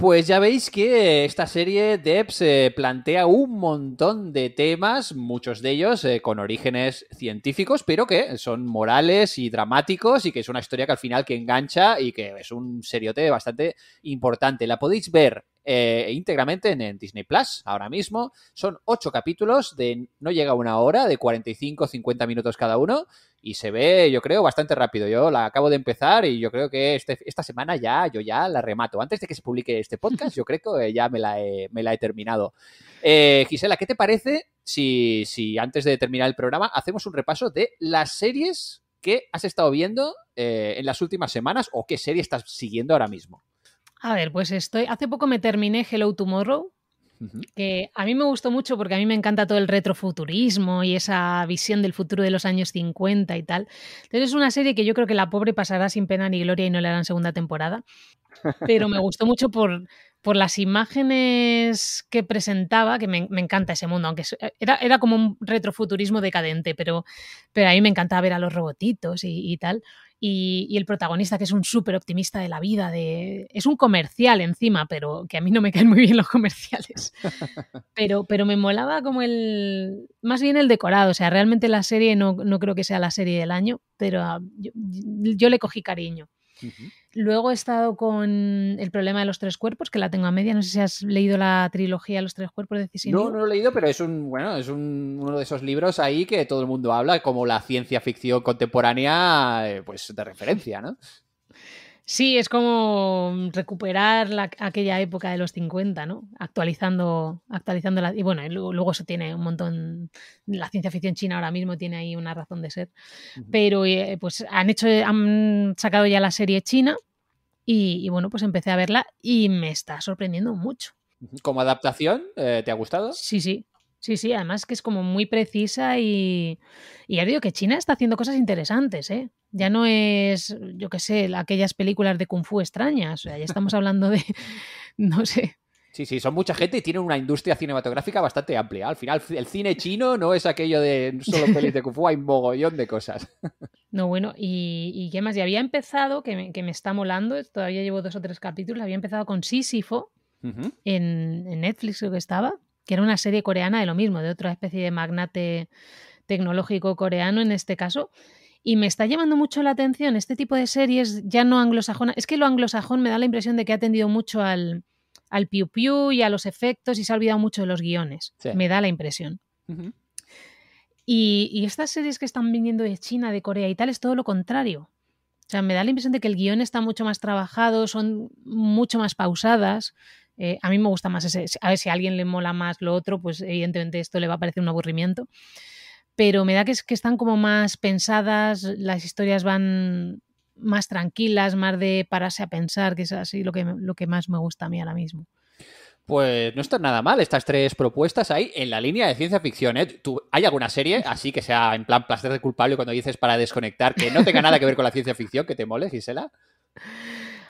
Pues ya veis que esta serie de EPS eh, plantea un montón de temas, muchos de ellos eh, con orígenes científicos, pero que son morales y dramáticos y que es una historia que al final que engancha y que es un seriote bastante importante. La podéis ver eh, íntegramente en, Disney Plus ahora mismo. Son ocho capítulos de no llega una hora, de 45, 50 minutos cada uno. Y se ve, yo creo, bastante rápido. Yo la acabo de empezar y yo creo que este, esta semana ya, yo ya la remato. Antes de que se publique este podcast, yo creo que ya me la he, terminado. Eh, Gisela, ¿qué te parece si, antes de terminar el programa hacemos un repaso de las series que has estado viendo eh, en las últimas semanas o qué serie estás siguiendo ahora mismo. A ver, pues estoy. Hace poco me terminé Hello Tomorrow, que a mí me gustó mucho porque a mí me encanta todo el retrofuturismo y esa visión del futuro de los años 50 y tal. Entonces es una serie que yo creo que la pobre pasará sin pena ni gloria y no le harán segunda temporada. Pero me gustó mucho por, por las imágenes que presentaba, que me, encanta ese mundo, aunque era, como un retrofuturismo decadente, pero, pero a mí me encantaba ver a los robotitos y tal. Y, el protagonista, que es un súper optimista de la vida, de, es un comercial encima, pero que a mí no me caen muy bien los comerciales. Pero, pero me molaba como el. Más bien el decorado. O sea, realmente la serie no, no creo que sea la serie del año, pero ah, yo, le cogí cariño. Luego he estado con El problema de los tres cuerpos, que la tengo a media. No sé si has leído la trilogía Los tres cuerpos de No, no lo he leído, pero es un bueno, es uno de esos libros ahí que todo el mundo habla, como la ciencia ficción contemporánea, eh, pues de referencia, ¿no? Sí, es como recuperar la, aquella época de los 50, ¿no? Actualizando, actualizando la, y bueno, luego, se tiene un montón. La ciencia ficción china ahora mismo tiene ahí una razón de ser. Pero eh, pues han hecho, han sacado ya la serie china y, bueno, pues empecé a verla y me está sorprendiendo mucho. ¿Como adaptación? Eh, ¿Te ha gustado? Sí, sí. Sí, sí, además que es como muy precisa y, y ya digo que China está haciendo cosas interesantes, ¿eh? Ya no es, yo qué sé, aquellas películas de kung fu extrañas, o sea, ya estamos hablando de, no sé, Sí, sí, son mucha gente y tienen una industria cinematográfica bastante amplia. Al final, el cine chino no es aquello de solo pelis de Kung Fu, hay mogollón de cosas. No, bueno, y, qué más, ya había empezado, que me, está molando, todavía llevo dos o tres capítulos, había empezado con Sísifo en, Netflix, creo que estaba, que era una serie coreana de lo mismo, de otra especie de magnate tecnológico coreano en este caso. Y me está llamando mucho la atención este tipo de series ya no anglosajona. Es que lo anglosajón me da la impresión de que ha atendido mucho al, al piu piu y a los efectos y se ha olvidado mucho de los guiones. Me da la impresión. y, estas series que están viniendo de China, de Corea y tal, es todo lo contrario. O sea, me da la impresión de que el guión está mucho más trabajado, son mucho más pausadas. Eh, a mí me gusta más ese. A ver si a alguien le mola más lo otro, pues evidentemente esto le va a parecer un aburrimiento. Pero me da que, es, que están como más pensadas, las historias van más tranquilas, más de pararse a pensar, que es así lo que, lo que más me gusta a mí ahora mismo. Pues no están nada mal estas tres propuestas ahí en la línea de ciencia ficción. ¿eh? ¿Tú, ¿Hay alguna serie así que sea en plan placer de culpable cuando dices para desconectar que no tenga nada que ver con la ciencia ficción que te mole, Gisela?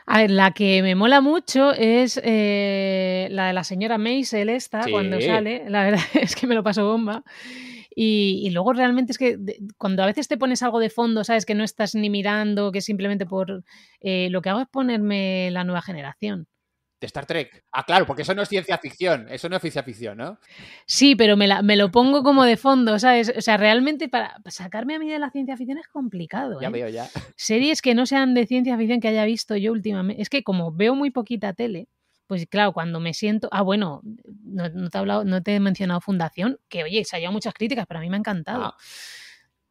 A ver, la que me mola mucho es eh, la de la señora Maisel esta, cuando sale. La verdad es que me lo paso bomba. Y, luego realmente es que cuando a veces te pones algo de fondo, sabes que no estás ni mirando, que simplemente por... Eh, lo que hago es ponerme la nueva generación de Star Trek. Ah, claro, porque eso no es ciencia ficción, eso no es ciencia ficción, ¿no? Sí, pero me, me lo pongo como de fondo, ¿sabes? O sea, realmente para sacarme a mí de la ciencia ficción es complicado. Ya ¿eh? veo, ya. Series que no sean de ciencia ficción que haya visto yo últimamente. Es que como veo muy poquita tele, pues claro, cuando me siento. Ah, bueno, no, te, he no te he mencionado Fundación, que oye, se ha llevado muchas críticas, pero a mí me ha encantado. Ah.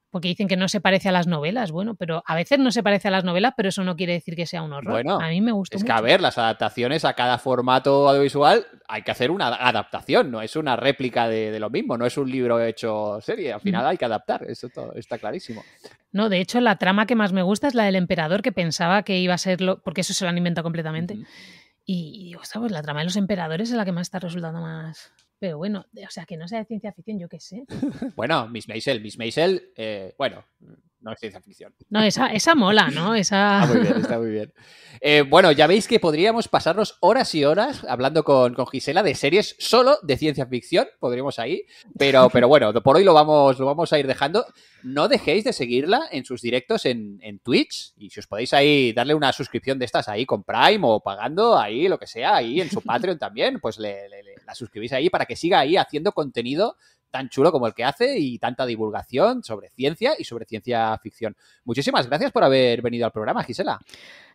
Porque dicen que no se parece a las novelas, bueno, pero a veces no se parece a las novelas, pero eso no quiere decir que sea un horror. a mí me gusta. Es que a ver, las adaptaciones a cada formato audiovisual hay que hacer una adaptación, no es una réplica de, lo mismo, no es un libro hecho serie, al final mm. hay que adaptar, eso todo, está clarísimo. No, de hecho, la trama que más me gusta es la del emperador, que pensaba que iba a ser lo. porque eso se lo han inventado completamente. Y, digo, pues La trama de los emperadores es la que más está resultando más. Pero bueno, o sea, que no sea de ciencia ficción, yo qué sé. bueno, Miss Maisel, Miss Maisel, eh, bueno, no es ciencia ficción. No, esa, mola, ¿no? Esa... Está muy bien, está muy bien. Eh, bueno, ya veis que podríamos pasarnos horas y horas hablando con, Gisela de series solo de ciencia ficción, podríamos ahí, pero, pero bueno, por hoy lo vamos, lo vamos a ir dejando. No dejéis de seguirla en sus directos en, en Twitch y si os podéis ahí darle una suscripción de estas ahí con Prime o pagando ahí, lo que sea, ahí en su Patreon también, pues la suscribís ahí para que siga ahí haciendo contenido tan chulo como el que hace y tanta divulgación sobre ciencia y sobre ciencia ficción. Muchísimas gracias por haber venido al programa, Gisela.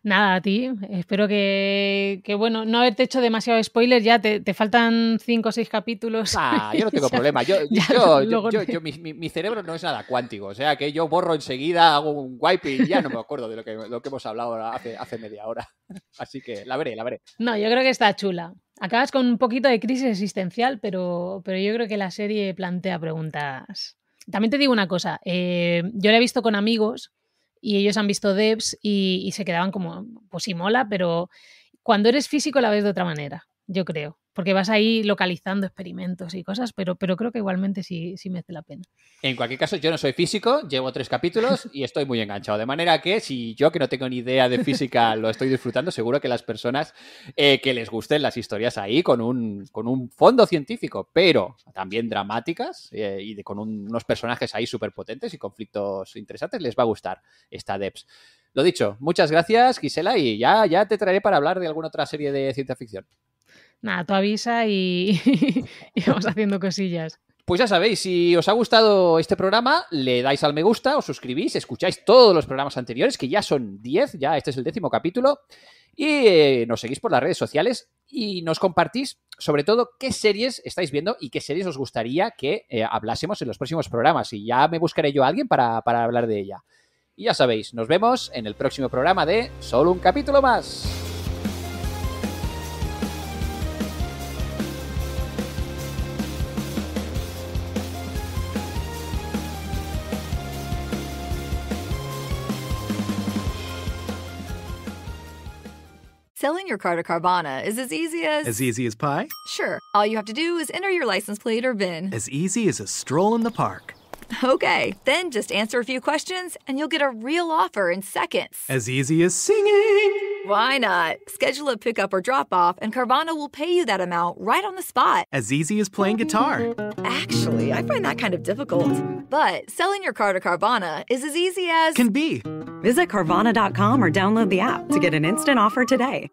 Nada, a ti. Espero que, bueno, no haberte hecho demasiado spoiler. Ya te, faltan cinco o seis capítulos. Ah, yo no tengo problema. Yo, mi, cerebro no es nada cuántico. O sea que yo borro enseguida, hago un wipe y ya no me acuerdo de lo que, hemos hablado hace, hace media hora. Así que la veré, la veré. No, yo creo que está chula. Acabas con un poquito de crisis existencial, pero, yo creo que la serie plantea preguntas. También te digo una cosa, eh, yo la he visto con amigos y ellos han visto Devs y, y se quedaban como, pues sí, mola, pero cuando eres físico la ves de otra manera yo creo, porque vas ahí localizando experimentos y cosas, pero, pero creo que igualmente sí, sí merece la pena. En cualquier caso, yo no soy físico, llevo tres capítulos y estoy muy enganchado, de manera que si yo que no tengo ni idea de física lo estoy disfrutando, seguro que las personas eh, que les gusten las historias ahí con un, con un fondo científico, pero también dramáticas eh, y con unos personajes ahí súper potentes y conflictos interesantes, les va a gustar esta DEPS. Lo dicho, muchas gracias Gisela y ya, ya te traeré para hablar de alguna otra serie de ciencia ficción nada, tú avisa y, vamos haciendo cosillas. Pues ya sabéis, si os ha gustado este programa, le dais al me gusta, os suscribís, escucháis todos los programas anteriores, que ya son 10, ya este es el décimo capítulo, y eh, nos seguís por las redes sociales y nos compartís sobre todo qué series estáis viendo y qué series os gustaría que eh, hablásemos en los próximos programas. Y ya me buscaré yo a alguien para, para hablar de ella. Y ya sabéis, nos vemos en el próximo programa de Solo un capítulo más. Selling your car to Carvana is as easy as. As easy as pie? Sure. All you have to do is enter your license plate or VIN. As easy as a stroll in the park. Okay, then just answer a few questions and you'll get a real offer in seconds. As easy as singing. Why not? Schedule a pickup or drop off, and Carvana will pay you that amount right on the spot. As easy as playing guitar. Actually, I find that kind of difficult. But selling your car to Carvana is as easy as can be. Visit Carvana.com or download the app to get an instant offer today.